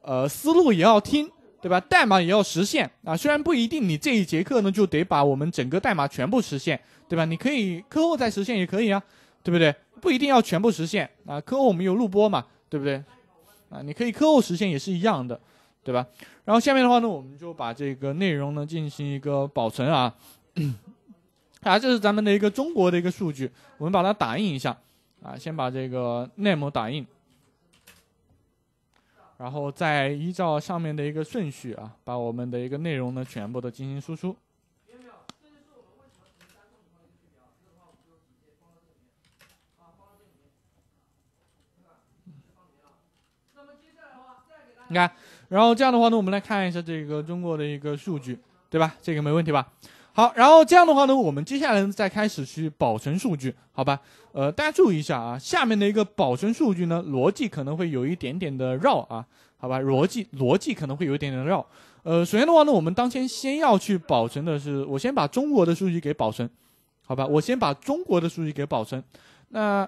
S1: 呃，思路也要听，对吧？代码也要实现啊，虽然不一定你这一节课呢就得把我们整个代码全部实现，对吧？你可以课后再实现也可以啊，对不对？不一定要全部实现啊，课后我们有录播嘛，对不对？啊，你可以课后实现也是一样的，对吧？然后下面的话呢，我们就把这个内容呢进行一个保存啊。啊，这是咱们的一个中国的一个数据，我们把它打印一下啊。先把这个 name 打印，然后再依照上面的一个顺序啊，把我们的一个内容呢全部都进行输出。你看，然后这样的话呢，我们来看一下这个中国的一个数据，对吧？这个没问题吧？好，然后这样的话呢，我们接下来再开始去保存数据，好吧？呃，大家注意一下啊，下面的一个保存数据呢，逻辑可能会有一点点的绕啊，好吧？逻辑逻辑可能会有一点点绕。呃，首先的话呢，我们当前先要去保存的是，我先把中国的数据给保存，好吧？我先把中国的数据给保存，那。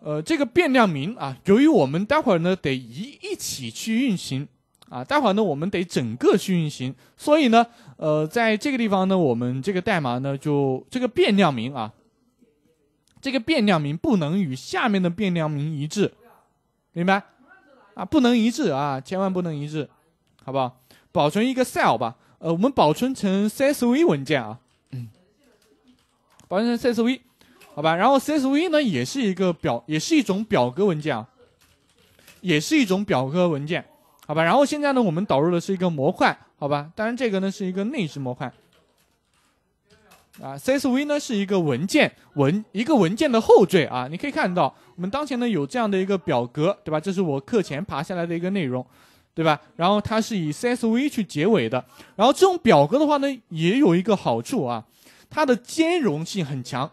S1: 呃，这个变量名啊，由于我们待会儿呢得一一起去运行，啊，待会儿呢我们得整个去运行，所以呢，呃，在这个地方呢，我们这个代码呢，就这个变量名啊，这个变量名不能与下面的变量名一致，明白？啊，不能一致啊，千万不能一致，好不好？保存一个 cell 吧，呃，我们保存成 CSV 文件啊，嗯，保存成 CSV。好吧，然后 CSV 呢也是一个表，也是一种表格文件啊，也是一种表格文件。好吧，然后现在呢，我们导入的是一个模块，好吧，当然这个呢是一个内置模块。啊，CSV 呢是一个文件文一个文件的后缀啊，你可以看到我们当前呢有这样的一个表格，对吧？这是我课前爬下来的一个内容，对吧？然后它是以 CSV 去结尾的。然后这种表格的话呢，也有一个好处啊，它的兼容性很强。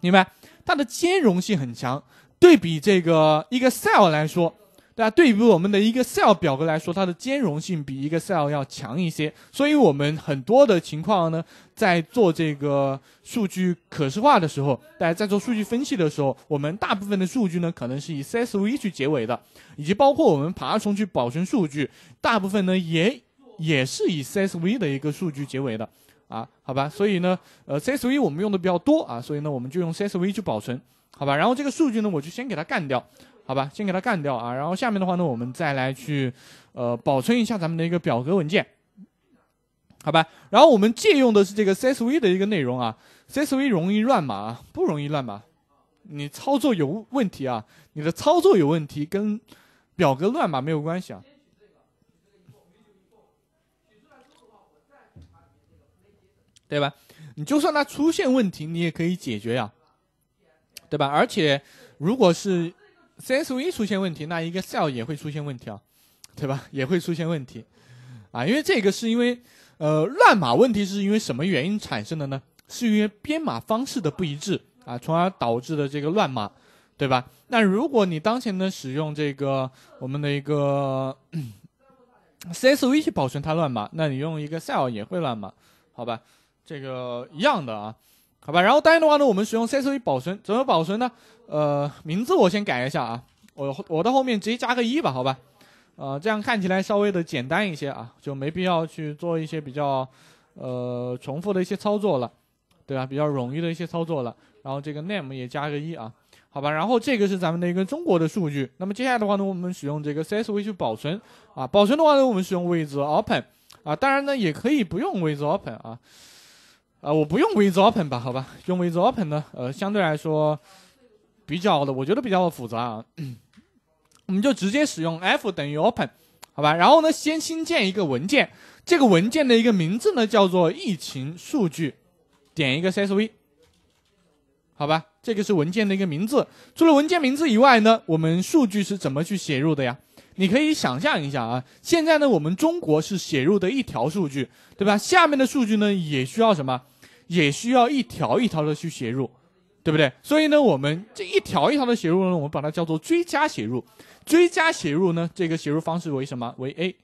S1: 明白，它的兼容性很强，对比这个一个 cell 来说，对吧？对比我们的一个 cell 表格来说，它的兼容性比一个 cell 要强一些。所以我们很多的情况呢，在做这个数据可视化的时候，大家在做数据分析的时候，我们大部分的数据呢，可能是以 CSV 去结尾的，以及包括我们爬虫去保存数据，大部分呢也也是以 CSV 的一个数据结尾的。啊，好吧，所以呢，呃，CSV 我们用的比较多啊，所以呢，我们就用 CSV 去保存，好吧。然后这个数据呢，我就先给它干掉，好吧，先给它干掉啊。然后下面的话呢，我们再来去，呃，保存一下咱们的一个表格文件，好吧。然后我们借用的是这个 CSV 的一个内容啊，CSV 容易乱码，不容易乱码，你操作有问题啊，你的操作有问题跟表格乱码没有关系啊。对吧？你就算它出现问题，你也可以解决呀，对吧？而且，如果是 CSV 出现问题，那一个 cell 也会出现问题啊，对吧？也会出现问题，啊，因为这个是因为呃乱码问题，是因为什么原因产生的呢？是因为编码方式的不一致啊，从而导致的这个乱码，对吧？那如果你当前呢使用这个我们的一个 CSV 去保存它乱码，那你用一个 cell 也会乱码，好吧？这个一样的啊，好吧，然后当然的话呢，我们使用 CSV 保存，怎么保存呢？呃，名字我先改一下啊，我我到后面直接加个一吧，好吧，呃，这样看起来稍微的简单一些啊，就没必要去做一些比较呃重复的一些操作了，对吧？比较容易的一些操作了，然后这个 name 也加个一啊，好吧，然后这个是咱们的一个中国的数据，那么接下来的话呢，我们使用这个 CSV 去保存啊，保存的话呢，我们使用 with open，啊，当然呢也可以不用 with open 啊。啊，我不用 with open 吧，好吧，用 with open 呢，呃，相对来说比较的，我觉得比较复杂啊。我们就直接使用 f 等于 open，好吧，然后呢，先新建一个文件，这个文件的一个名字呢叫做疫情数据，点一个 .csv，好吧，这个是文件的一个名字。除了文件名字以外呢，我们数据是怎么去写入的呀？你可以想象一下啊，现在呢，我们中国是写入的一条数据，对吧？下面的数据呢，也需要什么？也需要一条一条的去写入，对不对？所以呢，我们这一条一条的写入呢，我们把它叫做追加写入。追加写入呢，这个写入方式为什么为 A，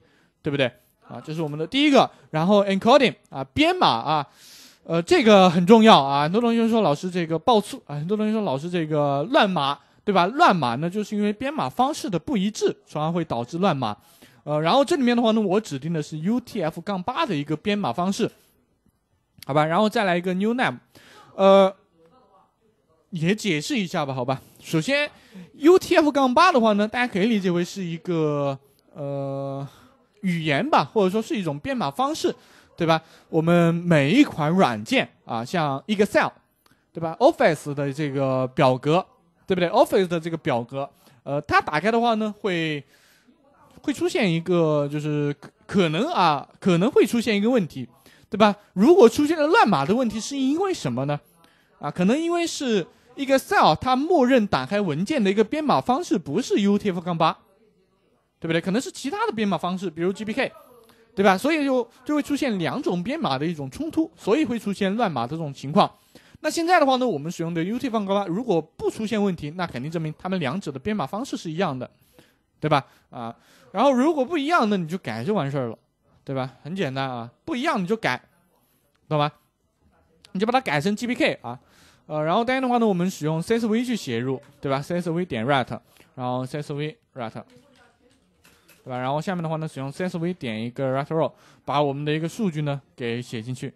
S1: 对不对？啊，这是我们的第一个。然后 encoding 啊，编码啊，呃，这个很重要啊。很多同学说老师这个报错啊，很多同学说老师这个乱码。对吧？乱码呢，就是因为编码方式的不一致，从而会导致乱码。呃，然后这里面的话呢，我指定的是 UTF-8 的一个编码方式，好吧？然后再来一个 new name，呃，也解释一下吧，好吧？首先，UTF-8 的话呢，大家可以理解为是一个呃语言吧，或者说是一种编码方式，对吧？我们每一款软件啊，像 Excel，对吧？Office 的这个表格。对不对？Office 的这个表格，呃，它打开的话呢，会会出现一个，就是可能啊，可能会出现一个问题，对吧？如果出现了乱码的问题，是因为什么呢？啊，可能因为是 e x Cell 它默认打开文件的一个编码方式不是 UTF 杠八，对不对？可能是其他的编码方式，比如 GBK，对吧？所以就就会出现两种编码的一种冲突，所以会出现乱码这种情况。那现在的话呢，我们使用的 u t 放高八，如果不出现问题，那肯定证明它们两者的编码方式是一样的，对吧？啊，然后如果不一样，那你就改就完事儿了，对吧？很简单啊，不一样你就改，懂吧？你就把它改成 GBK 啊，呃，然后单的话呢，我们使用 CSV 去写入，对吧？CSV 点 write，然后 CSV write，对吧？然后下面的话呢，使用 CSV 点一个 write_row 把我们的一个数据呢给写进去。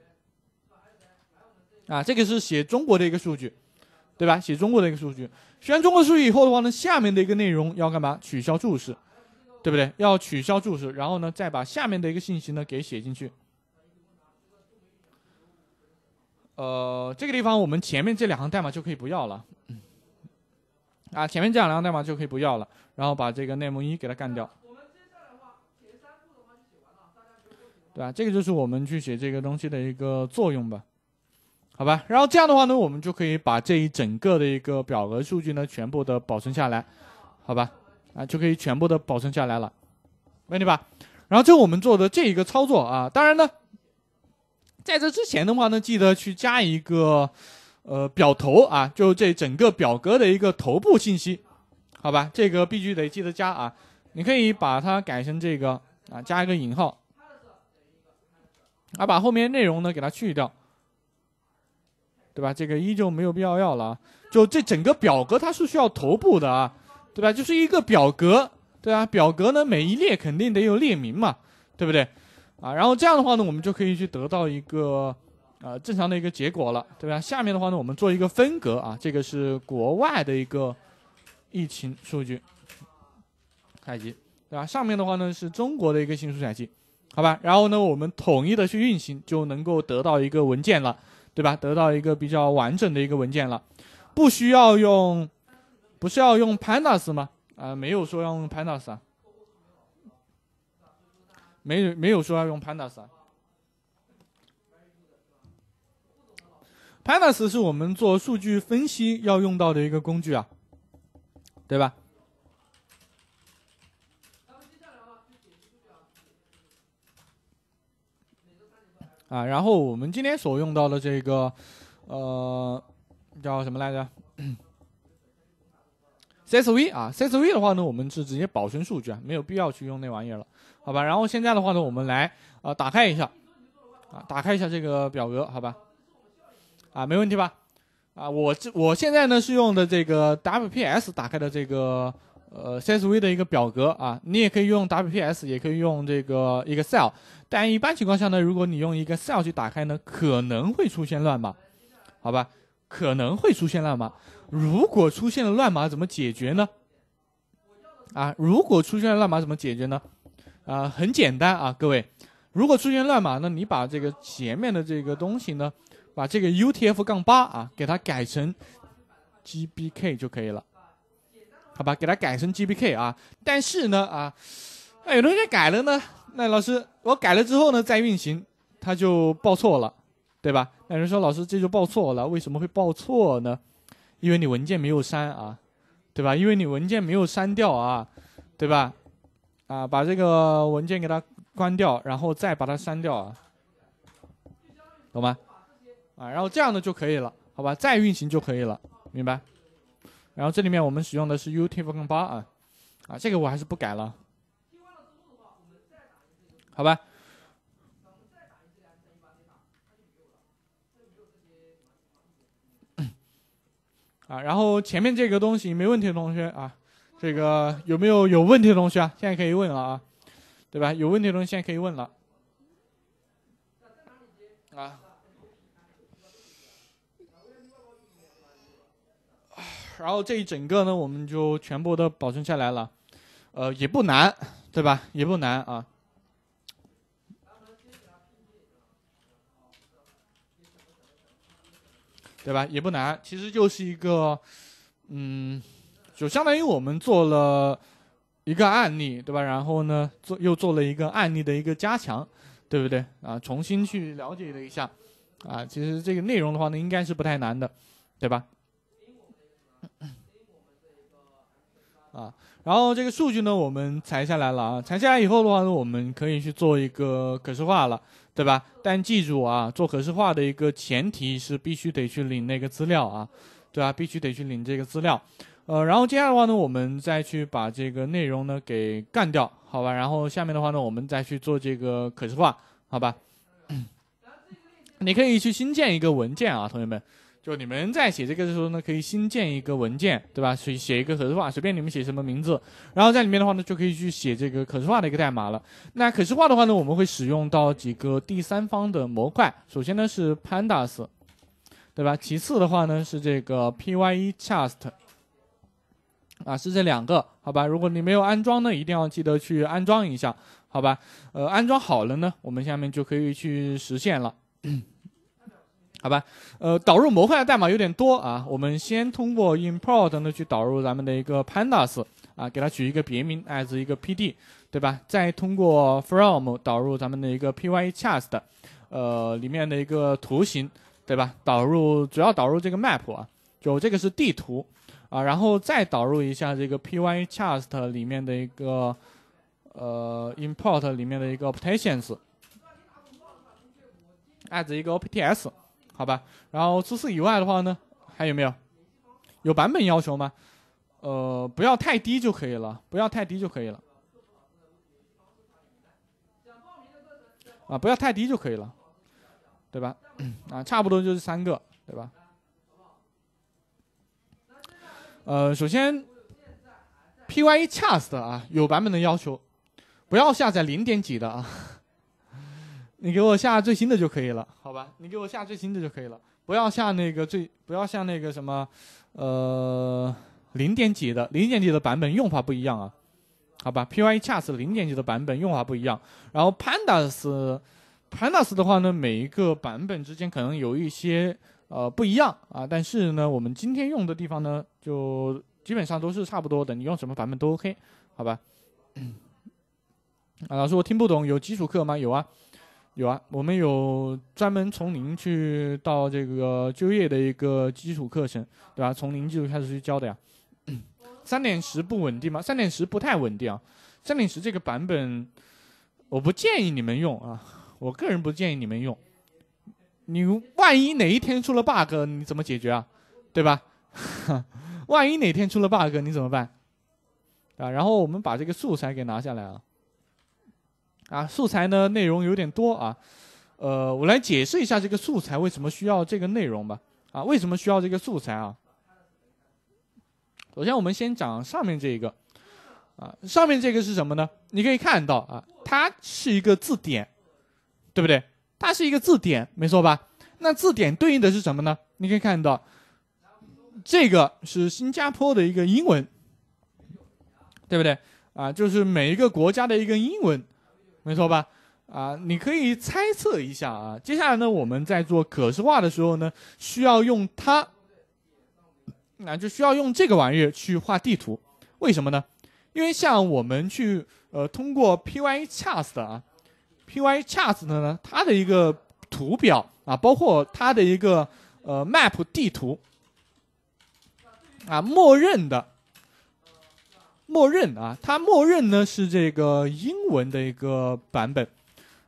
S1: 啊，这个是写中国的一个数据，对吧？写中国的一个数据，写完中国数据以后的话呢，下面的一个内容要干嘛？取消注释，对不对？要取消注释，然后呢，再把下面的一个信息呢给写进去。呃，这个地方我们前面这两行代码就可以不要了，啊，前面这两行代码就可以不要了，然后把这个内容一给它干掉。对吧？这个就是我们去写这个东西的一个作用吧。好吧，然后这样的话呢，我们就可以把这一整个的一个表格数据呢，全部的保存下来，好吧，啊，就可以全部的保存下来了，没问题吧？然后就我们做的这一个操作啊，当然呢，在这之前的话呢，记得去加一个呃表头啊，就这整个表格的一个头部信息，好吧，这个必须得记得加啊。你可以把它改成这个啊，加一个引号，啊，把后面内容呢给它去掉。对吧？这个依旧没有必要要了。就这整个表格它是需要头部的啊，对吧？就是一个表格，对啊，表格呢每一列肯定得有列名嘛，对不对？啊，然后这样的话呢，我们就可以去得到一个呃正常的一个结果了，对吧？下面的话呢，我们做一个分隔啊，这个是国外的一个疫情数据，开机，对吧？上面的话呢是中国的一个新数采集，好吧？然后呢，我们统一的去运行，就能够得到一个文件了。对吧？得到一个比较完整的一个文件了，不需要用，不是要用 pandas 吗？啊，没有说要用 pandas 啊，没没有说要用 pandas 啊，pandas 是我们做数据分析要用到的一个工具啊，对吧？啊，然后我们今天所用到的这个，呃，叫什么来着？CSV 啊，CSV 的话呢，我们是直接保存数据啊，没有必要去用那玩意了，好吧？然后现在的话呢，我们来啊，打开一下，啊，打开一下这个表格，好吧？啊，没问题吧？啊，我这我现在呢是用的这个 WPS 打开的这个。呃，CSV 的一个表格啊，你也可以用 WPS，也可以用这个 Excel，但一般情况下呢，如果你用 Excel 去打开呢，可能会出现乱码，好吧？可能会出现乱码。如果出现了乱码，怎么解决呢？啊，如果出现了乱码，怎么解决呢？啊，很简单啊，各位，如果出现乱码那你把这个前面的这个东西呢，把这个 UTF-8 啊，给它改成 GBK 就可以了。好吧，给它改成 GBK 啊。但是呢，啊，那有同学改了呢，那老师我改了之后呢，再运行，它就报错了，对吧？那人说老师这就报错了，为什么会报错呢？因为你文件没有删啊，对吧？因为你文件没有删掉啊，对吧？啊，把这个文件给它关掉，然后再把它删掉啊，懂吗？啊，然后这样呢就可以了，好吧？再运行就可以了，明白？然后这里面我们使用的是 U T V 八啊，啊，这个我还是不改了。好吧。啊，然后前面这个东西没问题的同学啊，这个有没有有问题的同学啊？现在可以问了啊，对吧？有问题的同学现在可以问了。然后这一整个呢，我们就全部都保存下来了，呃，也不难，对吧？也不难啊，对吧？也不难，其实就是一个，嗯，就相当于我们做了一个案例，对吧？然后呢，做又做了一个案例的一个加强，对不对？啊，重新去了解了一下，啊，其实这个内容的话呢，应该是不太难的，对吧？啊，然后这个数据呢，我们裁下来了啊，裁下来以后的话呢，我们可以去做一个可视化了，对吧？但记住啊，做可视化的一个前提是必须得去领那个资料啊，对吧？必须得去领这个资料，呃，然后接下来的话呢，我们再去把这个内容呢给干掉，好吧？然后下面的话呢，我们再去做这个可视化，好吧？你可以去新建一个文件啊，同学们。就你们在写这个的时候呢，可以新建一个文件，对吧？写写一个可视化，随便你们写什么名字。然后在里面的话呢，就可以去写这个可视化的一个代码了。那可视化的话呢，我们会使用到几个第三方的模块。首先呢是 pandas，对吧？其次的话呢是这个 p y e c h a s t 啊，是这两个，好吧？如果你没有安装呢，一定要记得去安装一下，好吧？呃，安装好了呢，我们下面就可以去实现了。好吧，呃，导入模块的代码有点多啊。我们先通过 import 呢去导入咱们的一个 pandas，啊，给它取一个别名 as 一个 pd，对吧？再通过 from 导入咱们的一个 p y c h a s t 呃，里面的一个图形，对吧？导入主要导入这个 map 啊，就这个是地图啊。然后再导入一下这个 p y c h a s t 里面的一个呃 import 里面的一个 options，as 一个 opts。好吧，然后除此以外的话呢，还有没有？有版本要求吗？呃，不要太低就可以了，不要太低就可以了。啊，不要太低就可以了，对吧？啊，差不多就是三个，对吧？呃，首先，P Y E Cast 啊，有版本的要求，不要下载零点几的啊，你给我下最新的就可以了。你给我下最新的就可以了，不要下那个最，不要下那个什么，呃，零点几的，零点几的版本用法不一样啊，好吧 p y c h a r 零点几的版本用法不一样，然后 Pandas，Pandas 的话呢，每一个版本之间可能有一些呃不一样啊，但是呢，我们今天用的地方呢，就基本上都是差不多的，你用什么版本都 OK，好吧？老师，我听不懂，有基础课吗？有啊。有啊，我们有专门从零去到这个就业的一个基础课程，对吧？从零基础开始去教的呀。三点十不稳定吗？三点十不太稳定啊。三点十这个版本，我不建议你们用啊，我个人不建议你们用。你万一哪一天出了 bug，你怎么解决啊？对吧？万一哪天出了 bug，你怎么办？啊，然后我们把这个素材给拿下来啊。啊，素材呢内容有点多啊，呃，我来解释一下这个素材为什么需要这个内容吧。啊，为什么需要这个素材啊？首先，我们先讲上面这一个，啊，上面这个是什么呢？你可以看到啊，它是一个字典，对不对？它是一个字典，没错吧？那字典对应的是什么呢？你可以看到，这个是新加坡的一个英文，对不对？啊，就是每一个国家的一个英文。没错吧？啊，你可以猜测一下啊。接下来呢，我们在做可视化的时候呢，需要用它，那就需要用这个玩意儿去画地图。为什么呢？因为像我们去呃，通过 p y c h a r t 啊 p y c h a r t 的呢，它的一个图表啊，包括它的一个呃 map 地图啊，默认的。默认啊，它默认呢是这个英文的一个版本，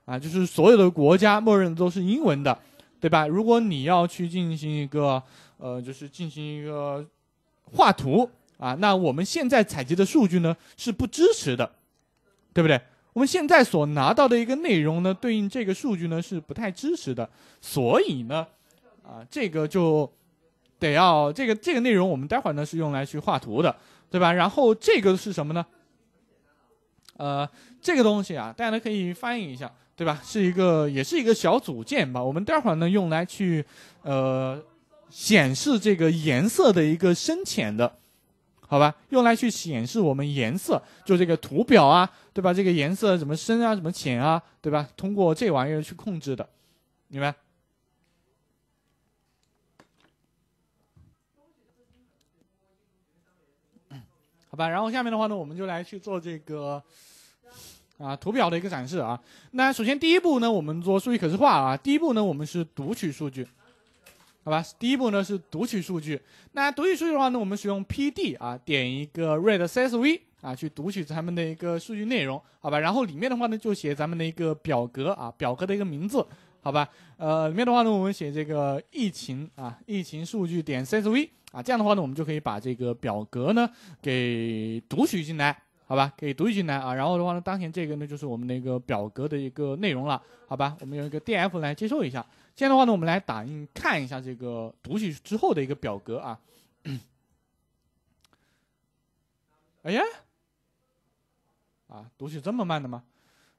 S1: 啊，就是所有的国家默认都是英文的，对吧？如果你要去进行一个，呃，就是进行一个画图啊，那我们现在采集的数据呢是不支持的，对不对？我们现在所拿到的一个内容呢，对应这个数据呢是不太支持的，所以呢，啊，这个就得要这个这个内容，我们待会儿呢是用来去画图的。对吧？然后这个是什么呢？呃，这个东西啊，大家可以翻译一下，对吧？是一个，也是一个小组件吧。我们待会儿呢用来去，呃，显示这个颜色的一个深浅的，好吧？用来去显示我们颜色，就这个图表啊，对吧？这个颜色怎么深啊？怎么浅啊？对吧？通过这玩意儿去控制的，明白？好吧，然后下面的话呢，我们就来去做这个，啊，图表的一个展示啊。那首先第一步呢，我们做数据可视化啊。第一步呢，我们是读取数据，好吧？第一步呢是读取数据。那读取数据的话呢，我们使用 Pd 啊，点一个 read CSV 啊，去读取咱们的一个数据内容，好吧？然后里面的话呢，就写咱们的一个表格啊，表格的一个名字，好吧？呃，里面的话呢，我们写这个疫情啊，疫情数据点 CSV。啊，这样的话呢，我们就可以把这个表格呢给读取进来，好吧？给读取进来啊，然后的话呢，当前这个呢就是我们那个表格的一个内容了，好吧？我们用一个 df 来接收一下。现在的话呢，我们来打印看一下这个读取之后的一个表格啊。哎呀，啊，读取这么慢的吗？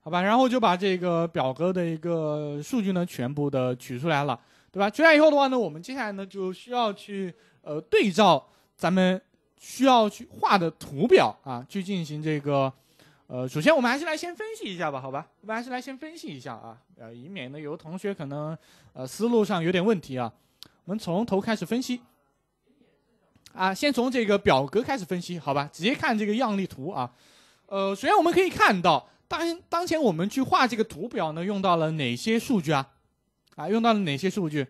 S1: 好吧，然后就把这个表格的一个数据呢全部的取出来了。对吧？出来以后的话呢，我们接下来呢就需要去呃对照咱们需要去画的图表啊，去进行这个呃，首先我们还是来先分析一下吧，好吧？我们还是来先分析一下啊，呃，以免呢有同学可能呃思路上有点问题啊。我们从头开始分析啊，先从这个表格开始分析，好吧？直接看这个样例图啊。呃，首先我们可以看到，当当前我们去画这个图表呢，用到了哪些数据啊？啊，用到了哪些数据？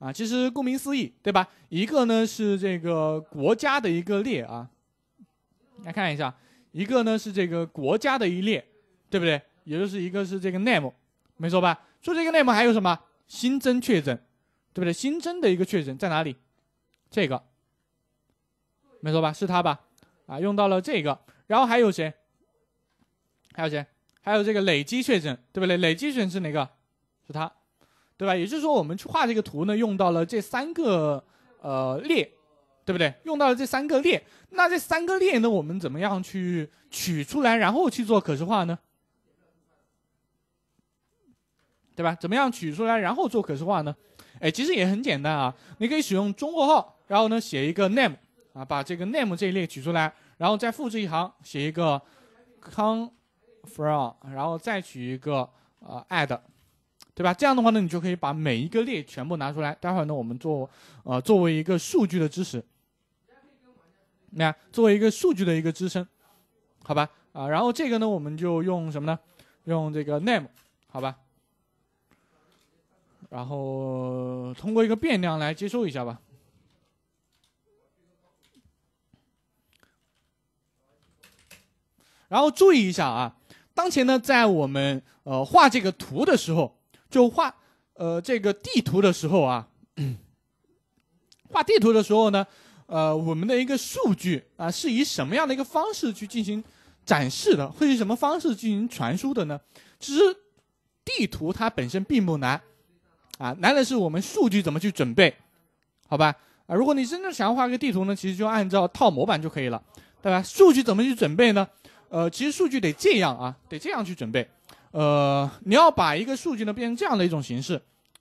S1: 啊，其实顾名思义，对吧？一个呢是这个国家的一个列啊，来看一下，一个呢是这个国家的一列，对不对？也就是一个是这个 name，没错吧？除了这个 name 还有什么？新增确诊，对不对？新增的一个确诊在哪里？这个，没错吧？是它吧？啊，用到了这个，然后还有谁？还有谁？还有这个累积确诊，对不对？累积确诊是哪个？是它。对吧？也就是说，我们去画这个图呢，用到了这三个呃列，对不对？用到了这三个列。那这三个列呢，我们怎么样去取出来，然后去做可视化呢？对吧？怎么样取出来，然后做可视化呢？哎，其实也很简单啊。你可以使用中括号，然后呢写一个 name 啊，把这个 name 这一列取出来，然后再复制一行写一个，con，from，然后再取一个呃 add。对吧？这样的话呢，你就可以把每一个列全部拿出来。待会儿呢，我们做呃作为一个数据的支持，那作为一个数据的一个支撑，好吧？啊，然后这个呢，我们就用什么呢？用这个 name，好吧？然后通过一个变量来接收一下吧。然后注意一下啊，当前呢，在我们呃画这个图的时候。就画呃这个地图的时候啊，画地图的时候呢，呃，我们的一个数据啊是以什么样的一个方式去进行展示的？会以什么方式进行传输的呢？其实地图它本身并不难，啊，难的是我们数据怎么去准备，好吧？啊，如果你真正想要画个地图呢，其实就按照套模板就可以了，对吧？数据怎么去准备呢？呃，其实数据得这样啊，得这样去准备。呃，你要把一个数据呢变成这样的一种形式，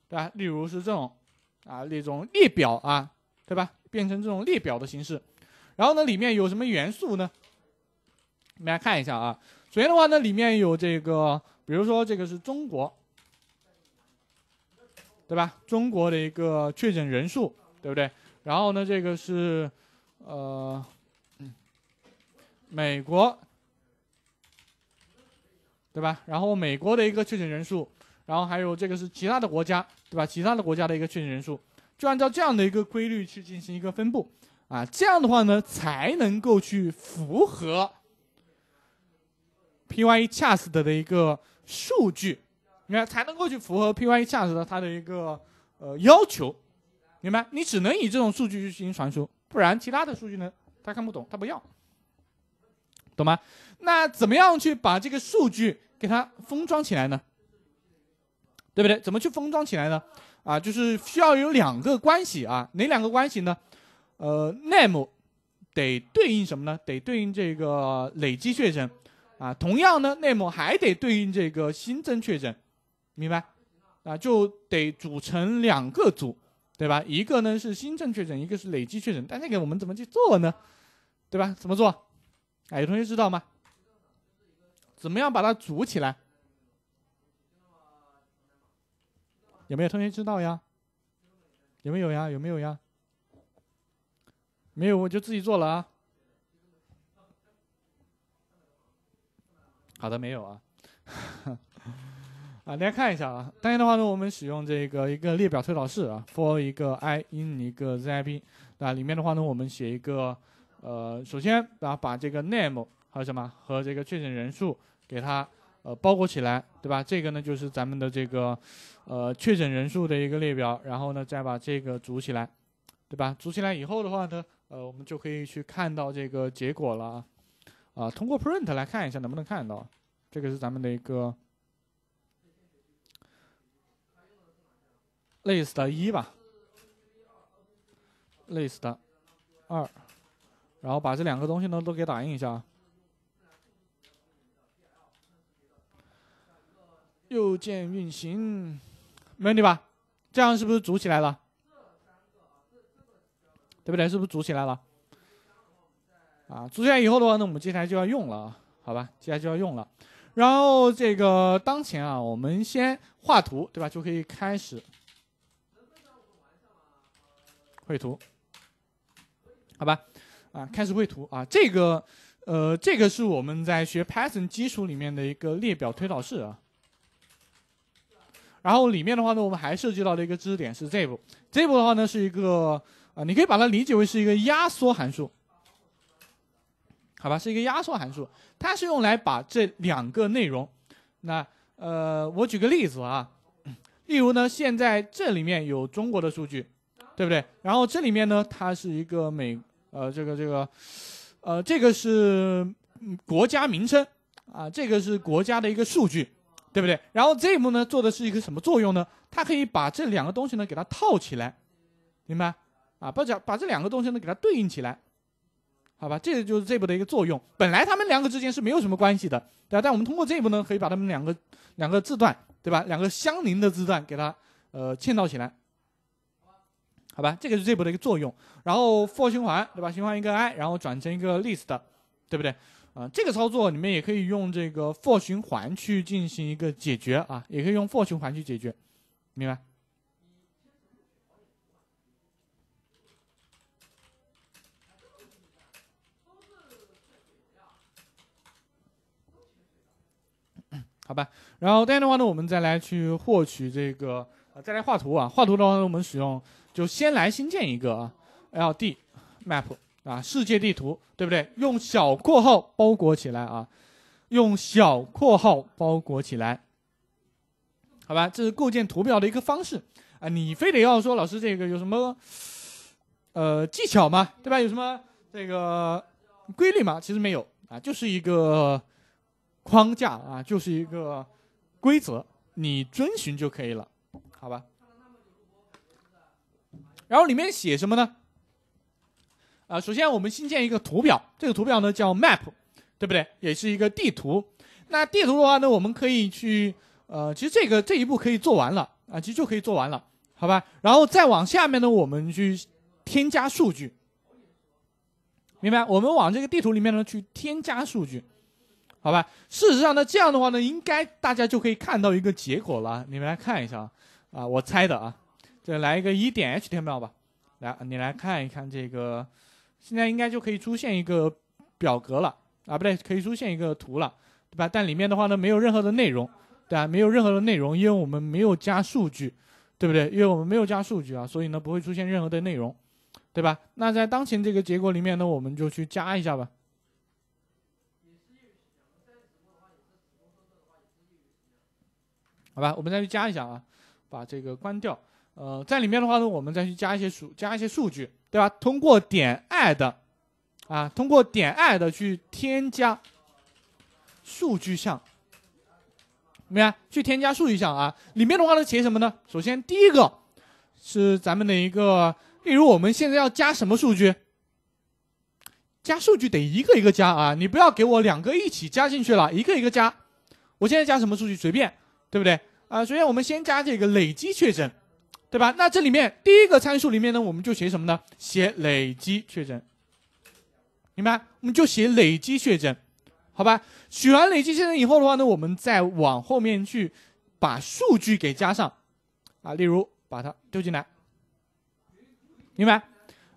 S1: 对吧？例如是这种啊，那种列表啊，对吧？变成这种列表的形式，然后呢，里面有什么元素呢？我们来看一下啊。首先的话呢，里面有这个，比如说这个是中国，对吧？中国的一个确诊人数，对不对？然后呢，这个是呃，嗯，美国。对吧？然后美国的一个确诊人数，然后还有这个是其他的国家，对吧？其他的国家的一个确诊人数，就按照这样的一个规律去进行一个分布，啊，这样的话呢才能够去符合 PY c h a r t 的一个数据，明白？才能够去符合 PY c h a r t 的它的一个呃要求，明白？你只能以这种数据去进行传输，不然其他的数据呢他看不懂，他不要，懂吗？那怎么样去把这个数据给它封装起来呢？对不对？怎么去封装起来呢？啊，就是需要有两个关系啊，哪两个关系呢？呃，name 得对应什么呢？得对应这个累积确诊，啊，同样呢，name 还得对应这个新增确诊，明白？啊，就得组成两个组，对吧？一个呢是新增确诊，一个是累积确诊，但这个我们怎么去做呢？对吧？怎么做？哎，有同学知道吗？怎么样把它组起来？有没有同学知道呀？有没有呀？有没有呀？没有我就自己做了啊。好的，没有啊。啊，大家看一下啊。当家的话呢，我们使用这个一个列表推导式啊，for 一个 i in 一个 zip，那里面的话呢，我们写一个呃，首先啊，把这个 name 和什么和这个确诊人数。给它呃包裹起来，对吧？这个呢就是咱们的这个呃确诊人数的一个列表，然后呢再把这个组起来，对吧？组起来以后的话呢，呃我们就可以去看到这个结果了啊。啊，通过 print 来看一下能不能看到，这个是咱们的一个 list 一吧，list 二，然后把这两个东西呢都给打印一下。右键运行，没问题吧？这样是不是组起来了？对不对？是不是组起来了？啊，组起来以后的话，那我们接下来就要用了，啊，好吧？接下来就要用了。然后这个当前啊，我们先画图，对吧？就可以开始绘图，好吧？啊，开始绘图啊！这个，呃，这个是我们在学 Python 基础里面的一个列表推导式啊。然后里面的话呢，我们还涉及到的一个知识点是这一步，这一步的话呢是一个，呃，你可以把它理解为是一个压缩函数，好吧，是一个压缩函数，它是用来把这两个内容，那呃，我举个例子啊，例如呢，现在这里面有中国的数据，对不对？然后这里面呢，它是一个美，呃，这个这个，呃，这个是国家名称啊，这个是国家的一个数据。对不对？然后这一步呢，做的是一个什么作用呢？它可以把这两个东西呢给它套起来，明白？啊，把这把这两个东西呢给它对应起来，好吧？这就是这步的一个作用。本来它们两个之间是没有什么关系的，对吧？但我们通过这一步呢，可以把它们两个两个字段，对吧？两个相邻的字段给它呃嵌套起来，好吧？这个是这步的一个作用。然后 for 循环，对吧？循环一个 i，然后转成一个 list，对不对？啊，这个操作你们也可以用这个 for 循环去进行一个解决啊，也可以用 for 循环去解决，明白？好吧，然后这样的话呢，我们再来去获取这个，再来画图啊，画图的话呢，我们使用就先来新建一个啊，ld map。啊，世界地图，对不对？用小括号包裹起来啊，用小括号包裹起来，好吧？这是构建图表的一个方式啊。你非得要说老师这个有什么呃技巧吗？对吧？有什么这个规律吗？其实没有啊，就是一个框架啊，就是一个规则，你遵循就可以了，好吧？然后里面写什么呢？啊，首先我们新建一个图表，这个图表呢叫 Map，对不对？也是一个地图。那地图的话呢，我们可以去，呃，其实这个这一步可以做完了啊，其实就可以做完了，好吧？然后再往下面呢，我们去添加数据，明白？我们往这个地图里面呢去添加数据，好吧？事实上呢，这样的话呢，应该大家就可以看到一个结果了。你们来看一下啊，啊，我猜的啊，这来一个一点 H t m l 吧，来，你来看一看这个。现在应该就可以出现一个表格了，啊，不对，可以出现一个图了，对吧？但里面的话呢，没有任何的内容，对吧？没有任何的内容，因为我们没有加数据，对不对？因为我们没有加数据啊，所以呢，不会出现任何的内容，对吧？那在当前这个结果里面呢，我们就去加一下吧。好吧，我们再去加一下啊，把这个关掉。呃，在里面的话呢，我们再去加一些数，加一些数据。对吧？通过点 add，啊，通过点 add 的去添加数据项，怎么样？去添加数据项啊？里面的话呢，写什么呢？首先第一个是咱们的一个，例如我们现在要加什么数据？加数据得一个一个加啊！你不要给我两个一起加进去了，一个一个加。我现在加什么数据？随便，对不对？啊，首先我们先加这个累积确诊。对吧？那这里面第一个参数里面呢，我们就写什么呢？写累积确诊，明白？我们就写累积确诊，好吧？取完累积确诊以后的话呢，我们再往后面去把数据给加上啊，例如把它丢进来，明白？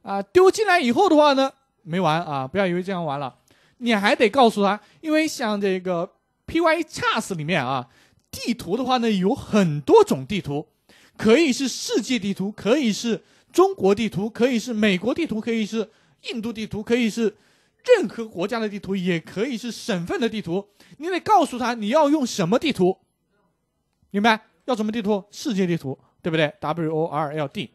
S1: 啊，丢进来以后的话呢，没完啊！不要以为这样完了，你还得告诉他，因为像这个 Py c h a s 里面啊，地图的话呢，有很多种地图。可以是世界地图，可以是中国地图，可以是美国地图，可以是印度地图，可以是任何国家的地图，也可以是省份的地图。你得告诉他你要用什么地图，明白？要什么地图？世界地图，对不对？WORLD，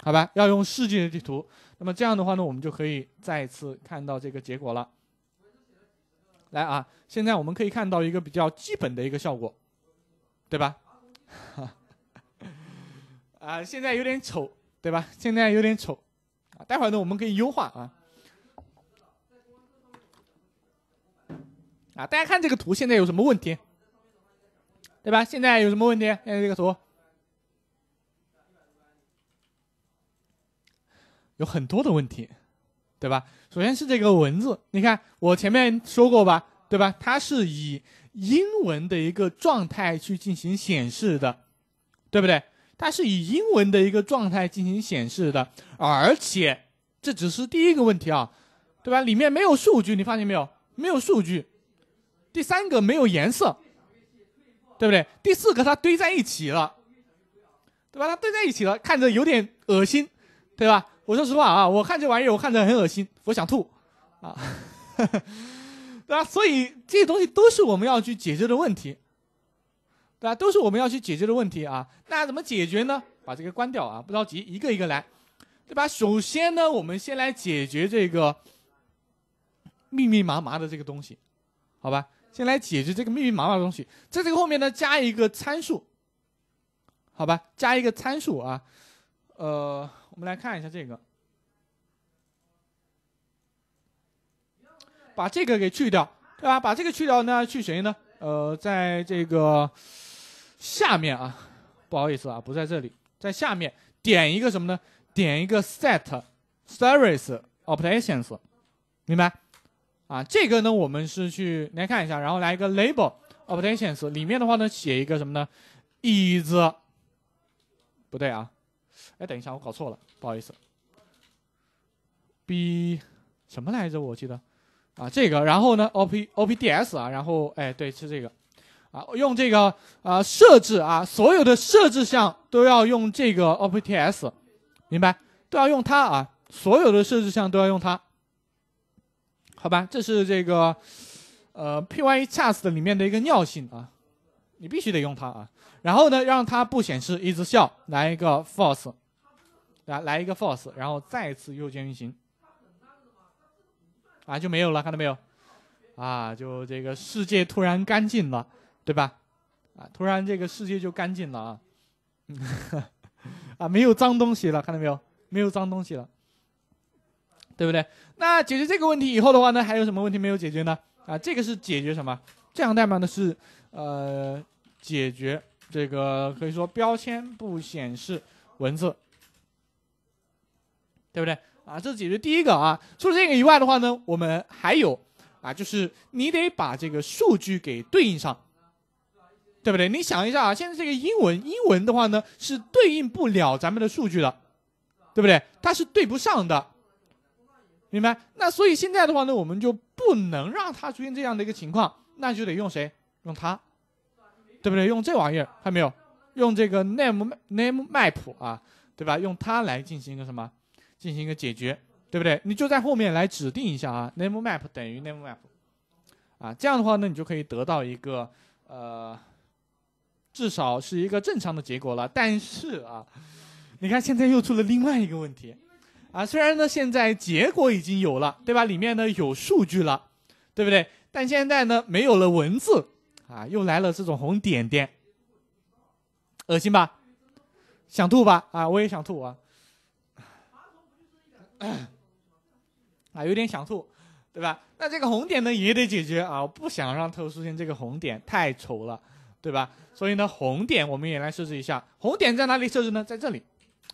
S1: 好吧，要用世界的地图。那么这样的话呢，我们就可以再次看到这个结果了。来啊，现在我们可以看到一个比较基本的一个效果，对吧？哈。啊，现在有点丑，对吧？现在有点丑，啊，待会儿呢我们可以优化啊。啊，大家看这个图，现在有什么问题，对吧？现在有什么问题？看这个图，有很多的问题，对吧？首先是这个文字，你看我前面说过吧，对吧？它是以英文的一个状态去进行显示的，对不对？它是以英文的一个状态进行显示的，而且这只是第一个问题啊，对吧？里面没有数据，你发现没有？没有数据。第三个没有颜色，对不对？第四个它堆在一起了，对吧？它堆在一起了，看着有点恶心，对吧？我说实话啊，我看这玩意儿我看着很恶心，我想吐啊，对吧？所以这些东西都是我们要去解决的问题。对吧？都是我们要去解决的问题啊。那怎么解决呢？把这个关掉啊，不着急，一个一个来，对吧？首先呢，我们先来解决这个密密麻麻的这个东西，好吧？先来解决这个密密麻麻的东西，在这个后面呢加一个参数，好吧？加一个参数啊。呃，我们来看一下这个，把这个给去掉，对吧？把这个去掉，那去谁呢？呃，在这个。下面啊，不好意思啊，不在这里，在下面点一个什么呢？点一个 set series options，e r a 明白？啊，这个呢，我们是去来看一下，然后来一个 label options，e r a 里面的话呢写一个什么呢？is 不对啊，哎，等一下，我搞错了，不好意思。b 什么来着？我记得啊，这个，然后呢 op opds 啊，然后哎，对，是这个。啊，用这个啊设置啊，所有的设置项都要用这个 OPTS，明白？都要用它啊，所有的设置项都要用它，好吧？这是这个呃 PyCharm 里面的一个尿性啊，你必须得用它啊。然后呢，让它不显示，一直笑，来一个 f a l s e 来来一个 f a l s e 然后再次右键运行，啊就没有了，看到没有？啊，就这个世界突然干净了。对吧？啊，突然这个世界就干净了啊！啊，没有脏东西了，看到没有？没有脏东西了，对不对？那解决这个问题以后的话呢，还有什么问题没有解决呢？啊，这个是解决什么？这样代码呢是呃解决这个可以说标签不显示文字，对不对？啊，这是解决第一个啊。除了这个以外的话呢，我们还有啊，就是你得把这个数据给对应上。对不对？你想一下啊，现在这个英文，英文的话呢是对应不了咱们的数据的，对不对？它是对不上的，明白？那所以现在的话呢，我们就不能让它出现这样的一个情况，那就得用谁？用它，对不对？用这玩意儿，看到没有？用这个 name name map 啊，对吧？用它来进行一个什么？进行一个解决，对不对？你就在后面来指定一下啊，name map 等于 name map，啊，这样的话呢，你就可以得到一个呃。至少是一个正常的结果了，但是啊，你看现在又出了另外一个问题，啊，虽然呢现在结果已经有了，对吧？里面呢有数据了，对不对？但现在呢没有了文字，啊，又来了这种红点点，恶心吧？想吐吧？啊，我也想吐啊，啊，有点想吐，对吧？那这个红点呢也得解决啊，我不想让特殊性这个红点太丑了。对吧？所以呢，红点我们也来设置一下。红点在哪里设置呢？在这里，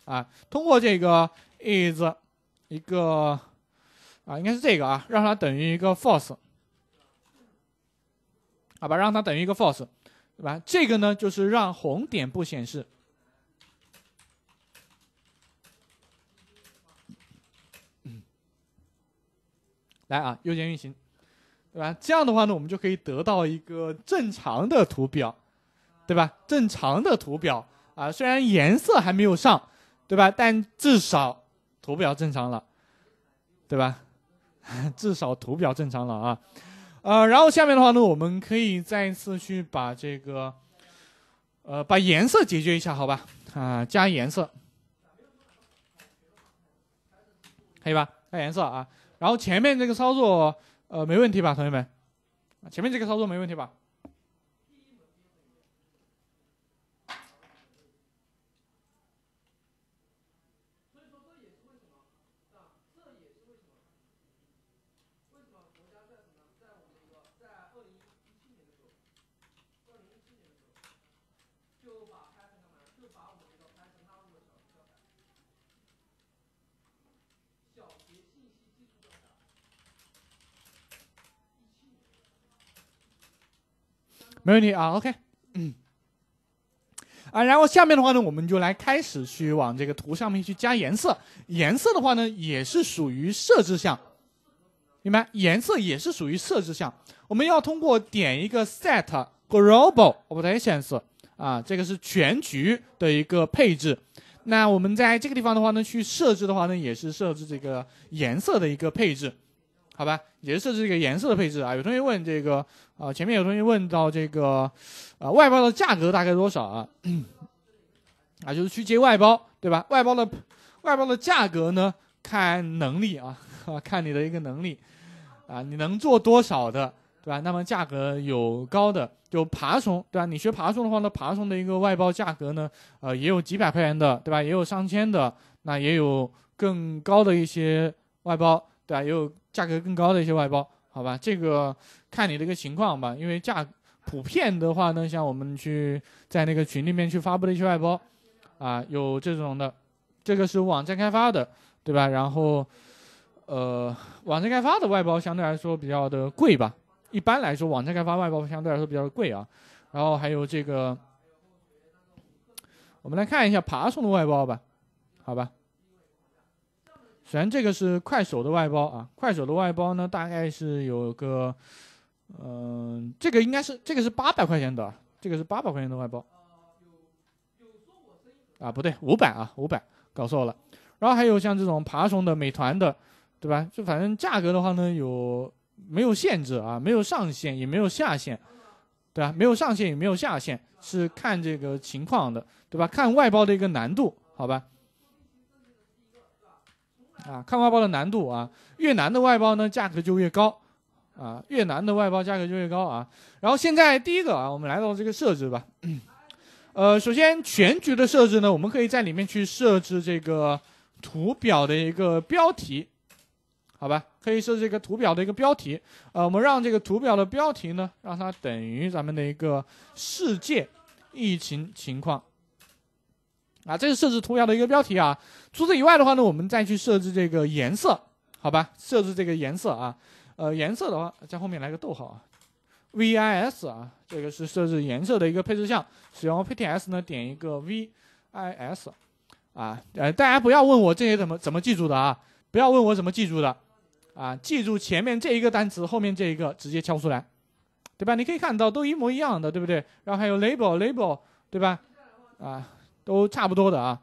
S1: 啊，通过这个 is 一个啊，应该是这个啊，让它等于一个 false，好吧，让它等于一个 false，对吧？这个呢，就是让红点不显示。来啊，右键运行。对吧？这样的话呢，我们就可以得到一个正常的图表，对吧？正常的图表啊，虽然颜色还没有上，对吧？但至少图表正常了，对吧？至少图表正常了啊。呃，然后下面的话呢，我们可以再次去把这个，呃，把颜色解决一下，好吧？啊，加颜色，可以吧？加颜色啊。然后前面这个操作。呃，没问题吧，同学们？前面这个操作没问题吧？没问题啊，OK，嗯，啊，然后下面的话呢，我们就来开始去往这个图上面去加颜色。颜色的话呢，也是属于设置项，明白？颜色也是属于设置项。我们要通过点一个 Set Global Options e r a 啊，这个是全局的一个配置。那我们在这个地方的话呢，去设置的话呢，也是设置这个颜色的一个配置。好吧，也是设置这个颜色的配置啊。有同学问这个，啊，前面有同学问到这个，啊，外包的价格大概多少啊？啊，就是去接外包，对吧？外包的，外包的价格呢，看能力啊，看你的一个能力啊，你能做多少的，对吧？那么价格有高的，就爬虫，对吧？你学爬虫的话呢，爬虫的一个外包价格呢，呃，也有几百块钱的，对吧？也有上千的，那也有更高的一些外包，对吧？也有价格更高的一些外包，好吧，这个看你这个情况吧，因为价普遍的话呢，像我们去在那个群里面去发布的一些外包，啊，有这种的，这个是网站开发的，对吧？然后，呃，网站开发的外包相对来说比较的贵吧，一般来说网站开发外包相对来说比较贵啊。然后还有这个，我们来看一下爬虫的外包吧，好吧。首先，这个是快手的外包啊，快手的外包呢，大概是有个，嗯，这个应该是这个是八百块钱的，这个是八百块钱的外包。啊，啊，不对，五百啊，五百搞错了。然后还有像这种爬虫的、美团的，对吧？就反正价格的话呢，有没有限制啊？没有上限，也没有下限，对吧？没有上限，也没有下限，是看这个情况的，对吧？看外包的一个难度，好吧？啊，看外包的难度啊，越难的外包呢，价格就越高，啊，越难的外包价格就越高啊。然后现在第一个啊，我们来到这个设置吧，呃，首先全局的设置呢，我们可以在里面去设置这个图表的一个标题，好吧？可以设置这个图表的一个标题，呃，我们让这个图表的标题呢，让它等于咱们的一个世界疫情情况。啊，这是设置图标的一个标题啊。除此以外的话呢，我们再去设置这个颜色，好吧？设置这个颜色啊，呃，颜色的话，在后面来个逗号啊。vis 啊，这个是设置颜色的一个配置项。使用 pts 呢，点一个 vis 啊，呃，大家不要问我这些怎么怎么记住的啊，不要问我怎么记住的啊，记住前面这一个单词，后面这一个直接敲出来，对吧？你可以看到都一模一样的，对不对？然后还有 label label，对吧？啊。都差不多的啊，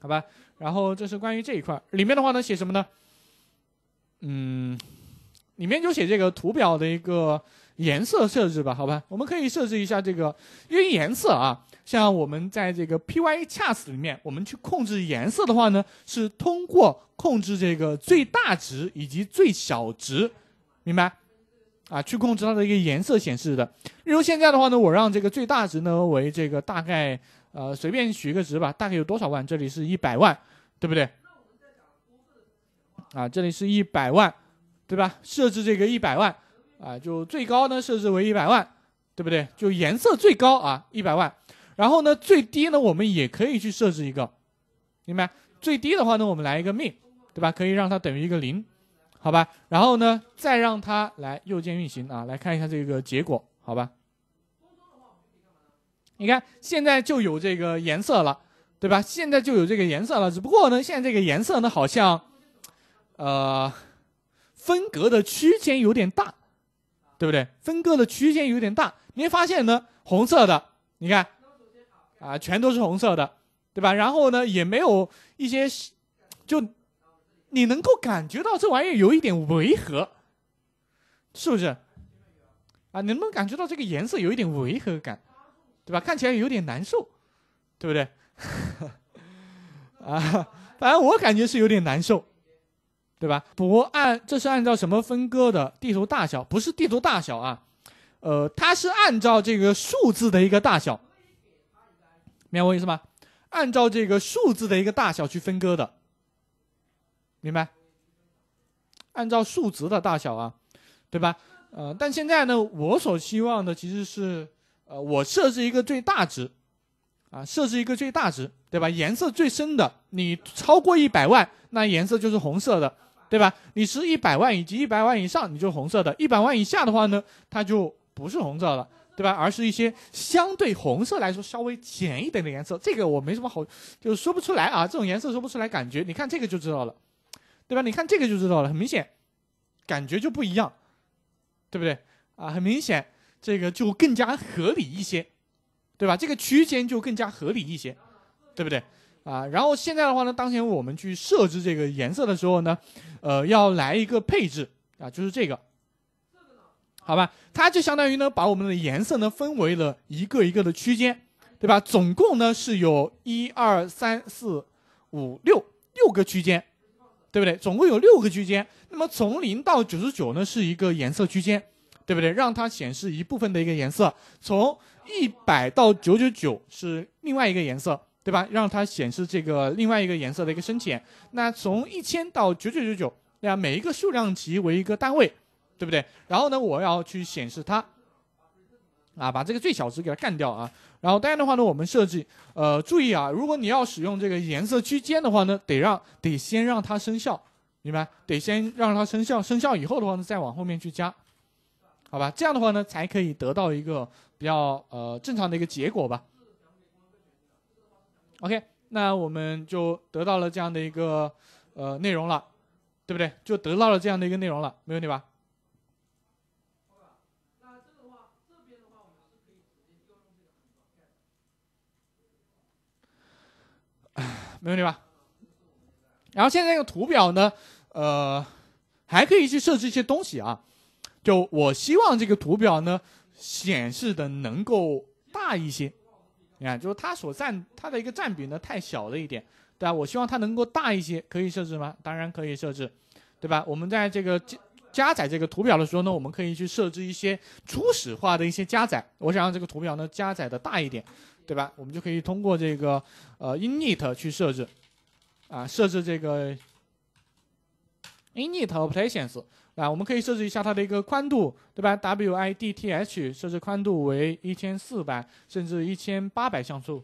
S1: 好吧，然后这是关于这一块儿，里面的话呢写什么呢？嗯，里面就写这个图表的一个颜色设置吧，好吧，我们可以设置一下这个，因为颜色啊，像我们在这个 p y c h a r 里面，我们去控制颜色的话呢，是通过控制这个最大值以及最小值，明白？啊，去控制它的一个颜色显示的。例如现在的话呢，我让这个最大值呢为这个大概呃随便取一个值吧，大概有多少万？这里是一百万，对不对？啊，这里是一百万，对吧？设置这个一百万，啊，就最高呢设置为一百万，对不对？就颜色最高啊一百万。然后呢，最低呢我们也可以去设置一个，明白？最低的话呢，我们来一个 min，对吧？可以让它等于一个零。好吧，然后呢，再让它来右键运行啊，来看一下这个结果，好吧？你看，现在就有这个颜色了，对吧？现在就有这个颜色了，只不过呢，现在这个颜色呢，好像，呃，分隔的区间有点大，对不对？分隔的区间有点大，你会发现呢，红色的，你看，啊，全都是红色的，对吧？然后呢，也没有一些，就。你能够感觉到这玩意儿有一点违和，是不是？啊，你能不能感觉到这个颜色有一点违和感，对吧？看起来有点难受，对不对？啊，反正我感觉是有点难受，对吧？不按，这是按照什么分割的？地图大小不是地图大小啊，呃，它是按照这个数字的一个大小，明白我意思吗？按照这个数字的一个大小去分割的。明白？按照数值的大小啊，对吧？呃，但现在呢，我所希望的其实是，呃，我设置一个最大值，啊，设置一个最大值，对吧？颜色最深的，你超过一百万，那颜色就是红色的，对吧？你是一百万以及一百万以上，你就红色的；一百万以下的话呢，它就不是红色了，对吧？而是一些相对红色来说稍微浅一点的颜色。这个我没什么好，就是说不出来啊，这种颜色说不出来感觉，你看这个就知道了。对吧？你看这个就知道了，很明显，感觉就不一样，对不对？啊，很明显，这个就更加合理一些，对吧？这个区间就更加合理一些，对不对？啊，然后现在的话呢，当前我们去设置这个颜色的时候呢，呃，要来一个配置啊，就是这个，好吧？它就相当于呢，把我们的颜色呢分为了一个一个的区间，对吧？总共呢是有一二三四五六六个区间。对不对？总共有六个区间，那么从零到九十九呢，是一个颜色区间，对不对？让它显示一部分的一个颜色，从一百到九九九是另外一个颜色，对吧？让它显示这个另外一个颜色的一个深浅。那从一千到九九九九，那每一个数量级为一个单位，对不对？然后呢，我要去显示它。啊，把这个最小值给它干掉啊！然后，当然的话呢，我们设计，呃，注意啊，如果你要使用这个颜色区间的话呢，得让得先让它生效，明白？得先让它生效，生效以后的话呢，再往后面去加，好吧？这样的话呢，才可以得到一个比较呃正常的一个结果吧。OK，那我们就得到了这样的一个呃内容了，对不对？就得到了这样的一个内容了，没问题吧？没问题吧？然后现在这个图表呢，呃，还可以去设置一些东西啊。就我希望这个图表呢显示的能够大一些。你看，就是它所占它的一个占比呢太小了一点，对吧？我希望它能够大一些，可以设置吗？当然可以设置，对吧？我们在这个加载这个图表的时候呢，我们可以去设置一些初始化的一些加载。我想让这个图表呢加载的大一点。对吧？我们就可以通过这个呃 init 去设置，啊，设置这个 init options e r a 啊，我们可以设置一下它的一个宽度，对吧？width 设置宽度为一千四百，甚至一千八百像素，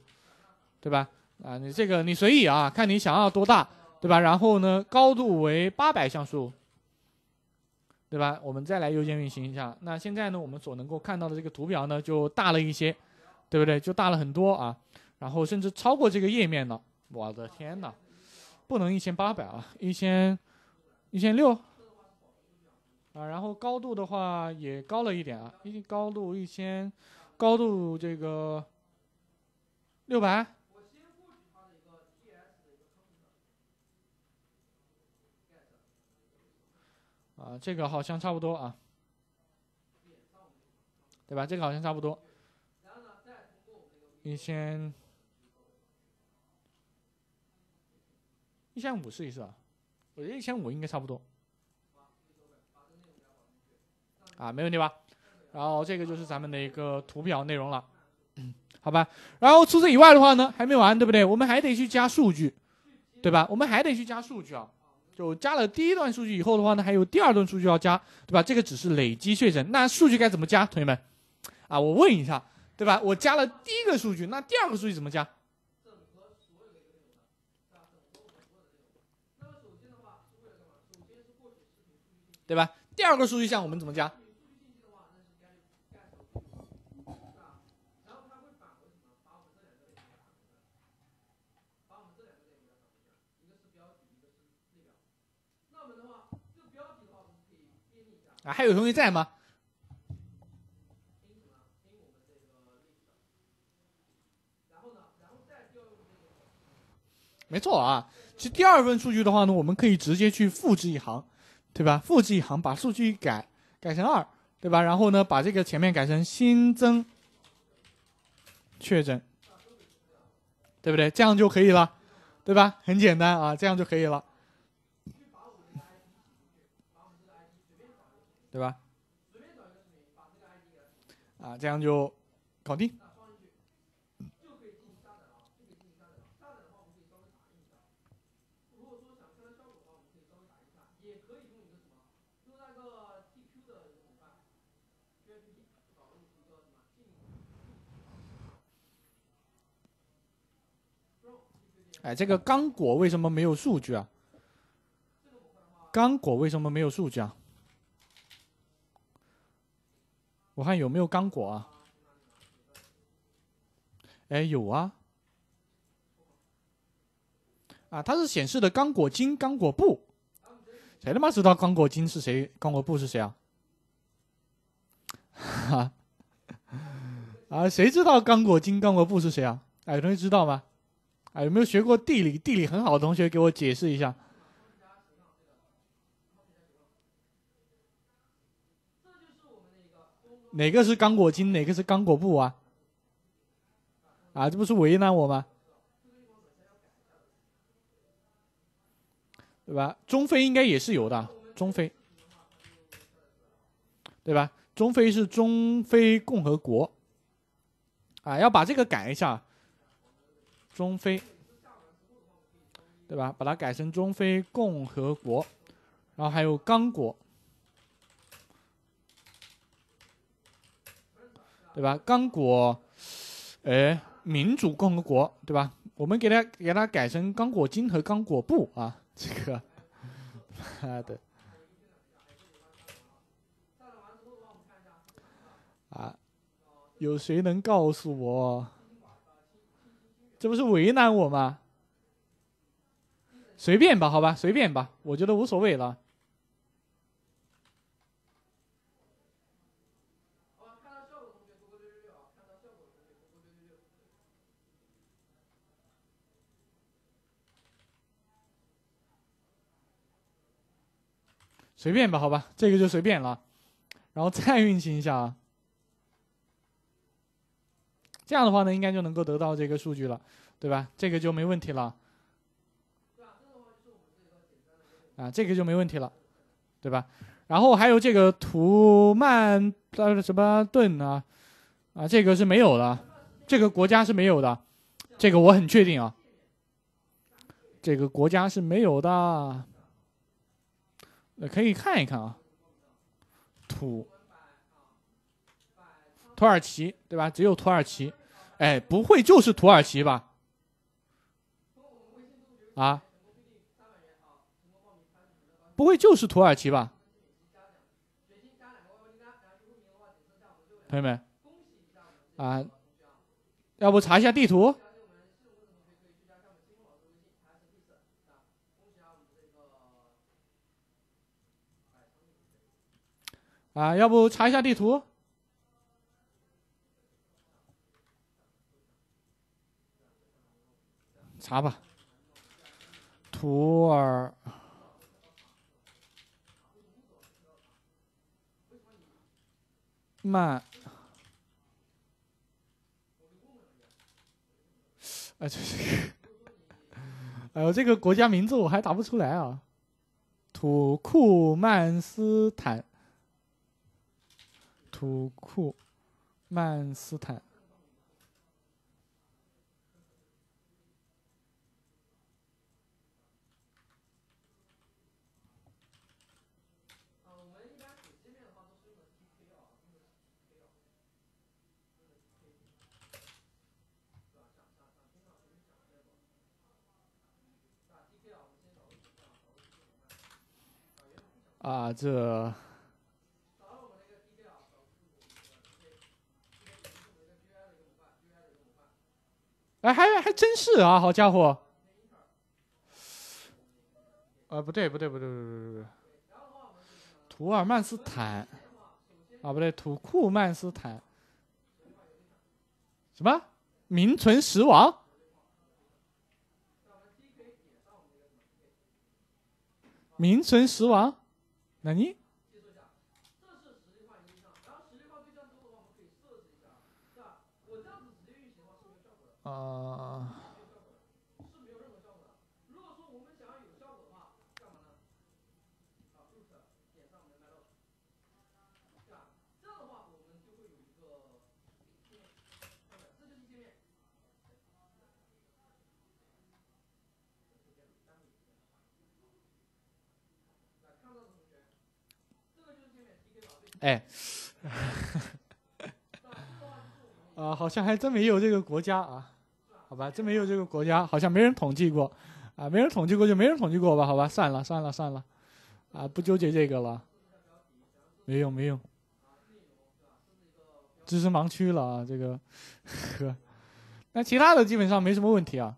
S1: 对吧？啊，你这个你随意啊，看你想要多大，对吧？然后呢，高度为八百像素，对吧？我们再来右键运行一下。那现在呢，我们所能够看到的这个图表呢，就大了一些。对不对？就大了很多啊，然后甚至超过这个页面了。我的天哪，不能一千八百啊，一千一千六啊。然后高度的话也高了一点啊，一高度一千高度这个六百啊，这个好像差不多啊，对吧？这个好像差不多。一千，一千五试一试啊，我觉得一千五应该差不多，啊，没问题吧？然后这个就是咱们的一个图表内容了，好吧？然后除此以外的话呢，还没完，对不对？我们还得去加数据，对吧？我们还得去加数据啊！就加了第一段数据以后的话呢，还有第二段数据要加，对吧？这个只是累积确诊，那数据该怎么加？同学们，啊，我问一下。对吧？我加了第一个数据，那第二个数据怎么加？对吧？第二个数据项我们怎么加？啊？还有同学在吗？没错啊，其实第二份数据的话呢，我们可以直接去复制一行，对吧？复制一行，把数据改改成二，对吧？然后呢，把这个前面改成新增确诊，对不对？这样就可以了，对吧？很简单啊，这样就可以了，对吧？啊，这样就搞定。哎，这个刚果为什么没有数据啊？刚果为什么没有数据啊？我看有没有刚果啊？哎，有啊！啊，它是显示的刚果金、刚果布。谁他妈知道刚果金是谁？刚果布是谁啊？啊？啊？谁知道刚果金、刚果布是谁啊？哎，有同学知道吗？啊，有没有学过地理？地理很好的同学给我解释一下。哪个是刚果金？哪个是刚果布啊？啊，这不是为难我吗？对吧？中非应该也是有的，中非，对吧？中非是中非共和国。啊，要把这个改一下。中非，对吧？把它改成中非共和国，然后还有刚果，对吧？刚果，哎，民主共和国，对吧？我们给它给它改成刚果金和刚果布啊，这个，妈 的！啊，有谁能告诉我？这不是为难我吗？随便吧，好吧，随便吧，我觉得无所谓了。随便吧，好吧，这个就随便了，然后再运行一下啊。这样的话呢，应该就能够得到这个数据了，对吧？这个就没问题了，啊，这个就没问题了，对吧？然后还有这个土曼呃什么盾呢？啊，这个是没有的，这个国家是没有的，这个我很确定啊，这个国家是没有的，可以看一看啊，土。土耳其，对吧？只有土耳其，哎，不会就是土耳其吧？啊？不会就是土耳其吧？朋友们，啊，要不查一下地图？啊，要不查一下地图？查吧，土尔曼。哎呦，这个国家名字我还答不出来啊！土库曼斯坦，土库曼斯坦。啊，这！哎，还还真是啊，好家伙！啊，不对，不对，不对，不对，不对，不对！土尔曼斯坦？啊，不对，土库曼斯坦？什么？名存实亡？名存实亡？那你？介绍一然后十六号对象之的话，我们可以设置一下，是吧？我这样子直接运行的话是没有效果的。啊。哎，啊，好像还真没有这个国家啊，好吧，真没有这个国家，好像没人统计过，啊，没人统计过就没人统计过吧，好吧，算了算了算了，啊，不纠结这个了，没用没用，知识盲区了啊，这个，呵，那其他的基本上没什么问题啊，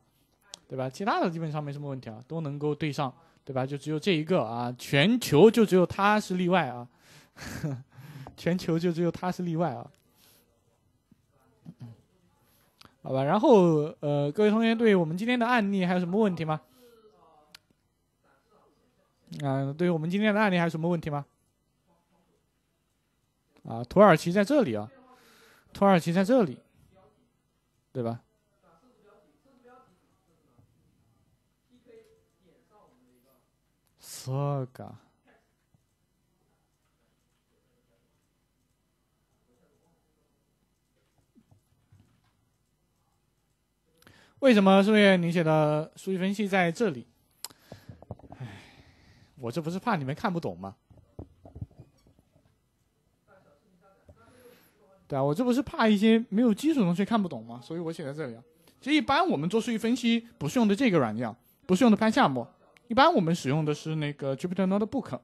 S1: 对吧？其他的基本上没什么问题啊，都能够对上，对吧？就只有这一个啊，全球就只有它是例外啊。全球就只有他是例外啊，好吧，然后呃，各位同学对我们今天的案例还有什么问题吗？嗯，对于我们今天的案例还有什么问题吗？啊，土耳其在这里啊，土耳其在这里，对吧？四个。为什么树叶你写的数据分析在这里？唉，我这不是怕你们看不懂吗？对啊，我这不是怕一些没有基础同学看不懂吗？所以我写在这里啊。其实一般我们做数据分析不是用的这个软件，不是用的 Python 项目，一般我们使用的是那个 Jupyter Notebook。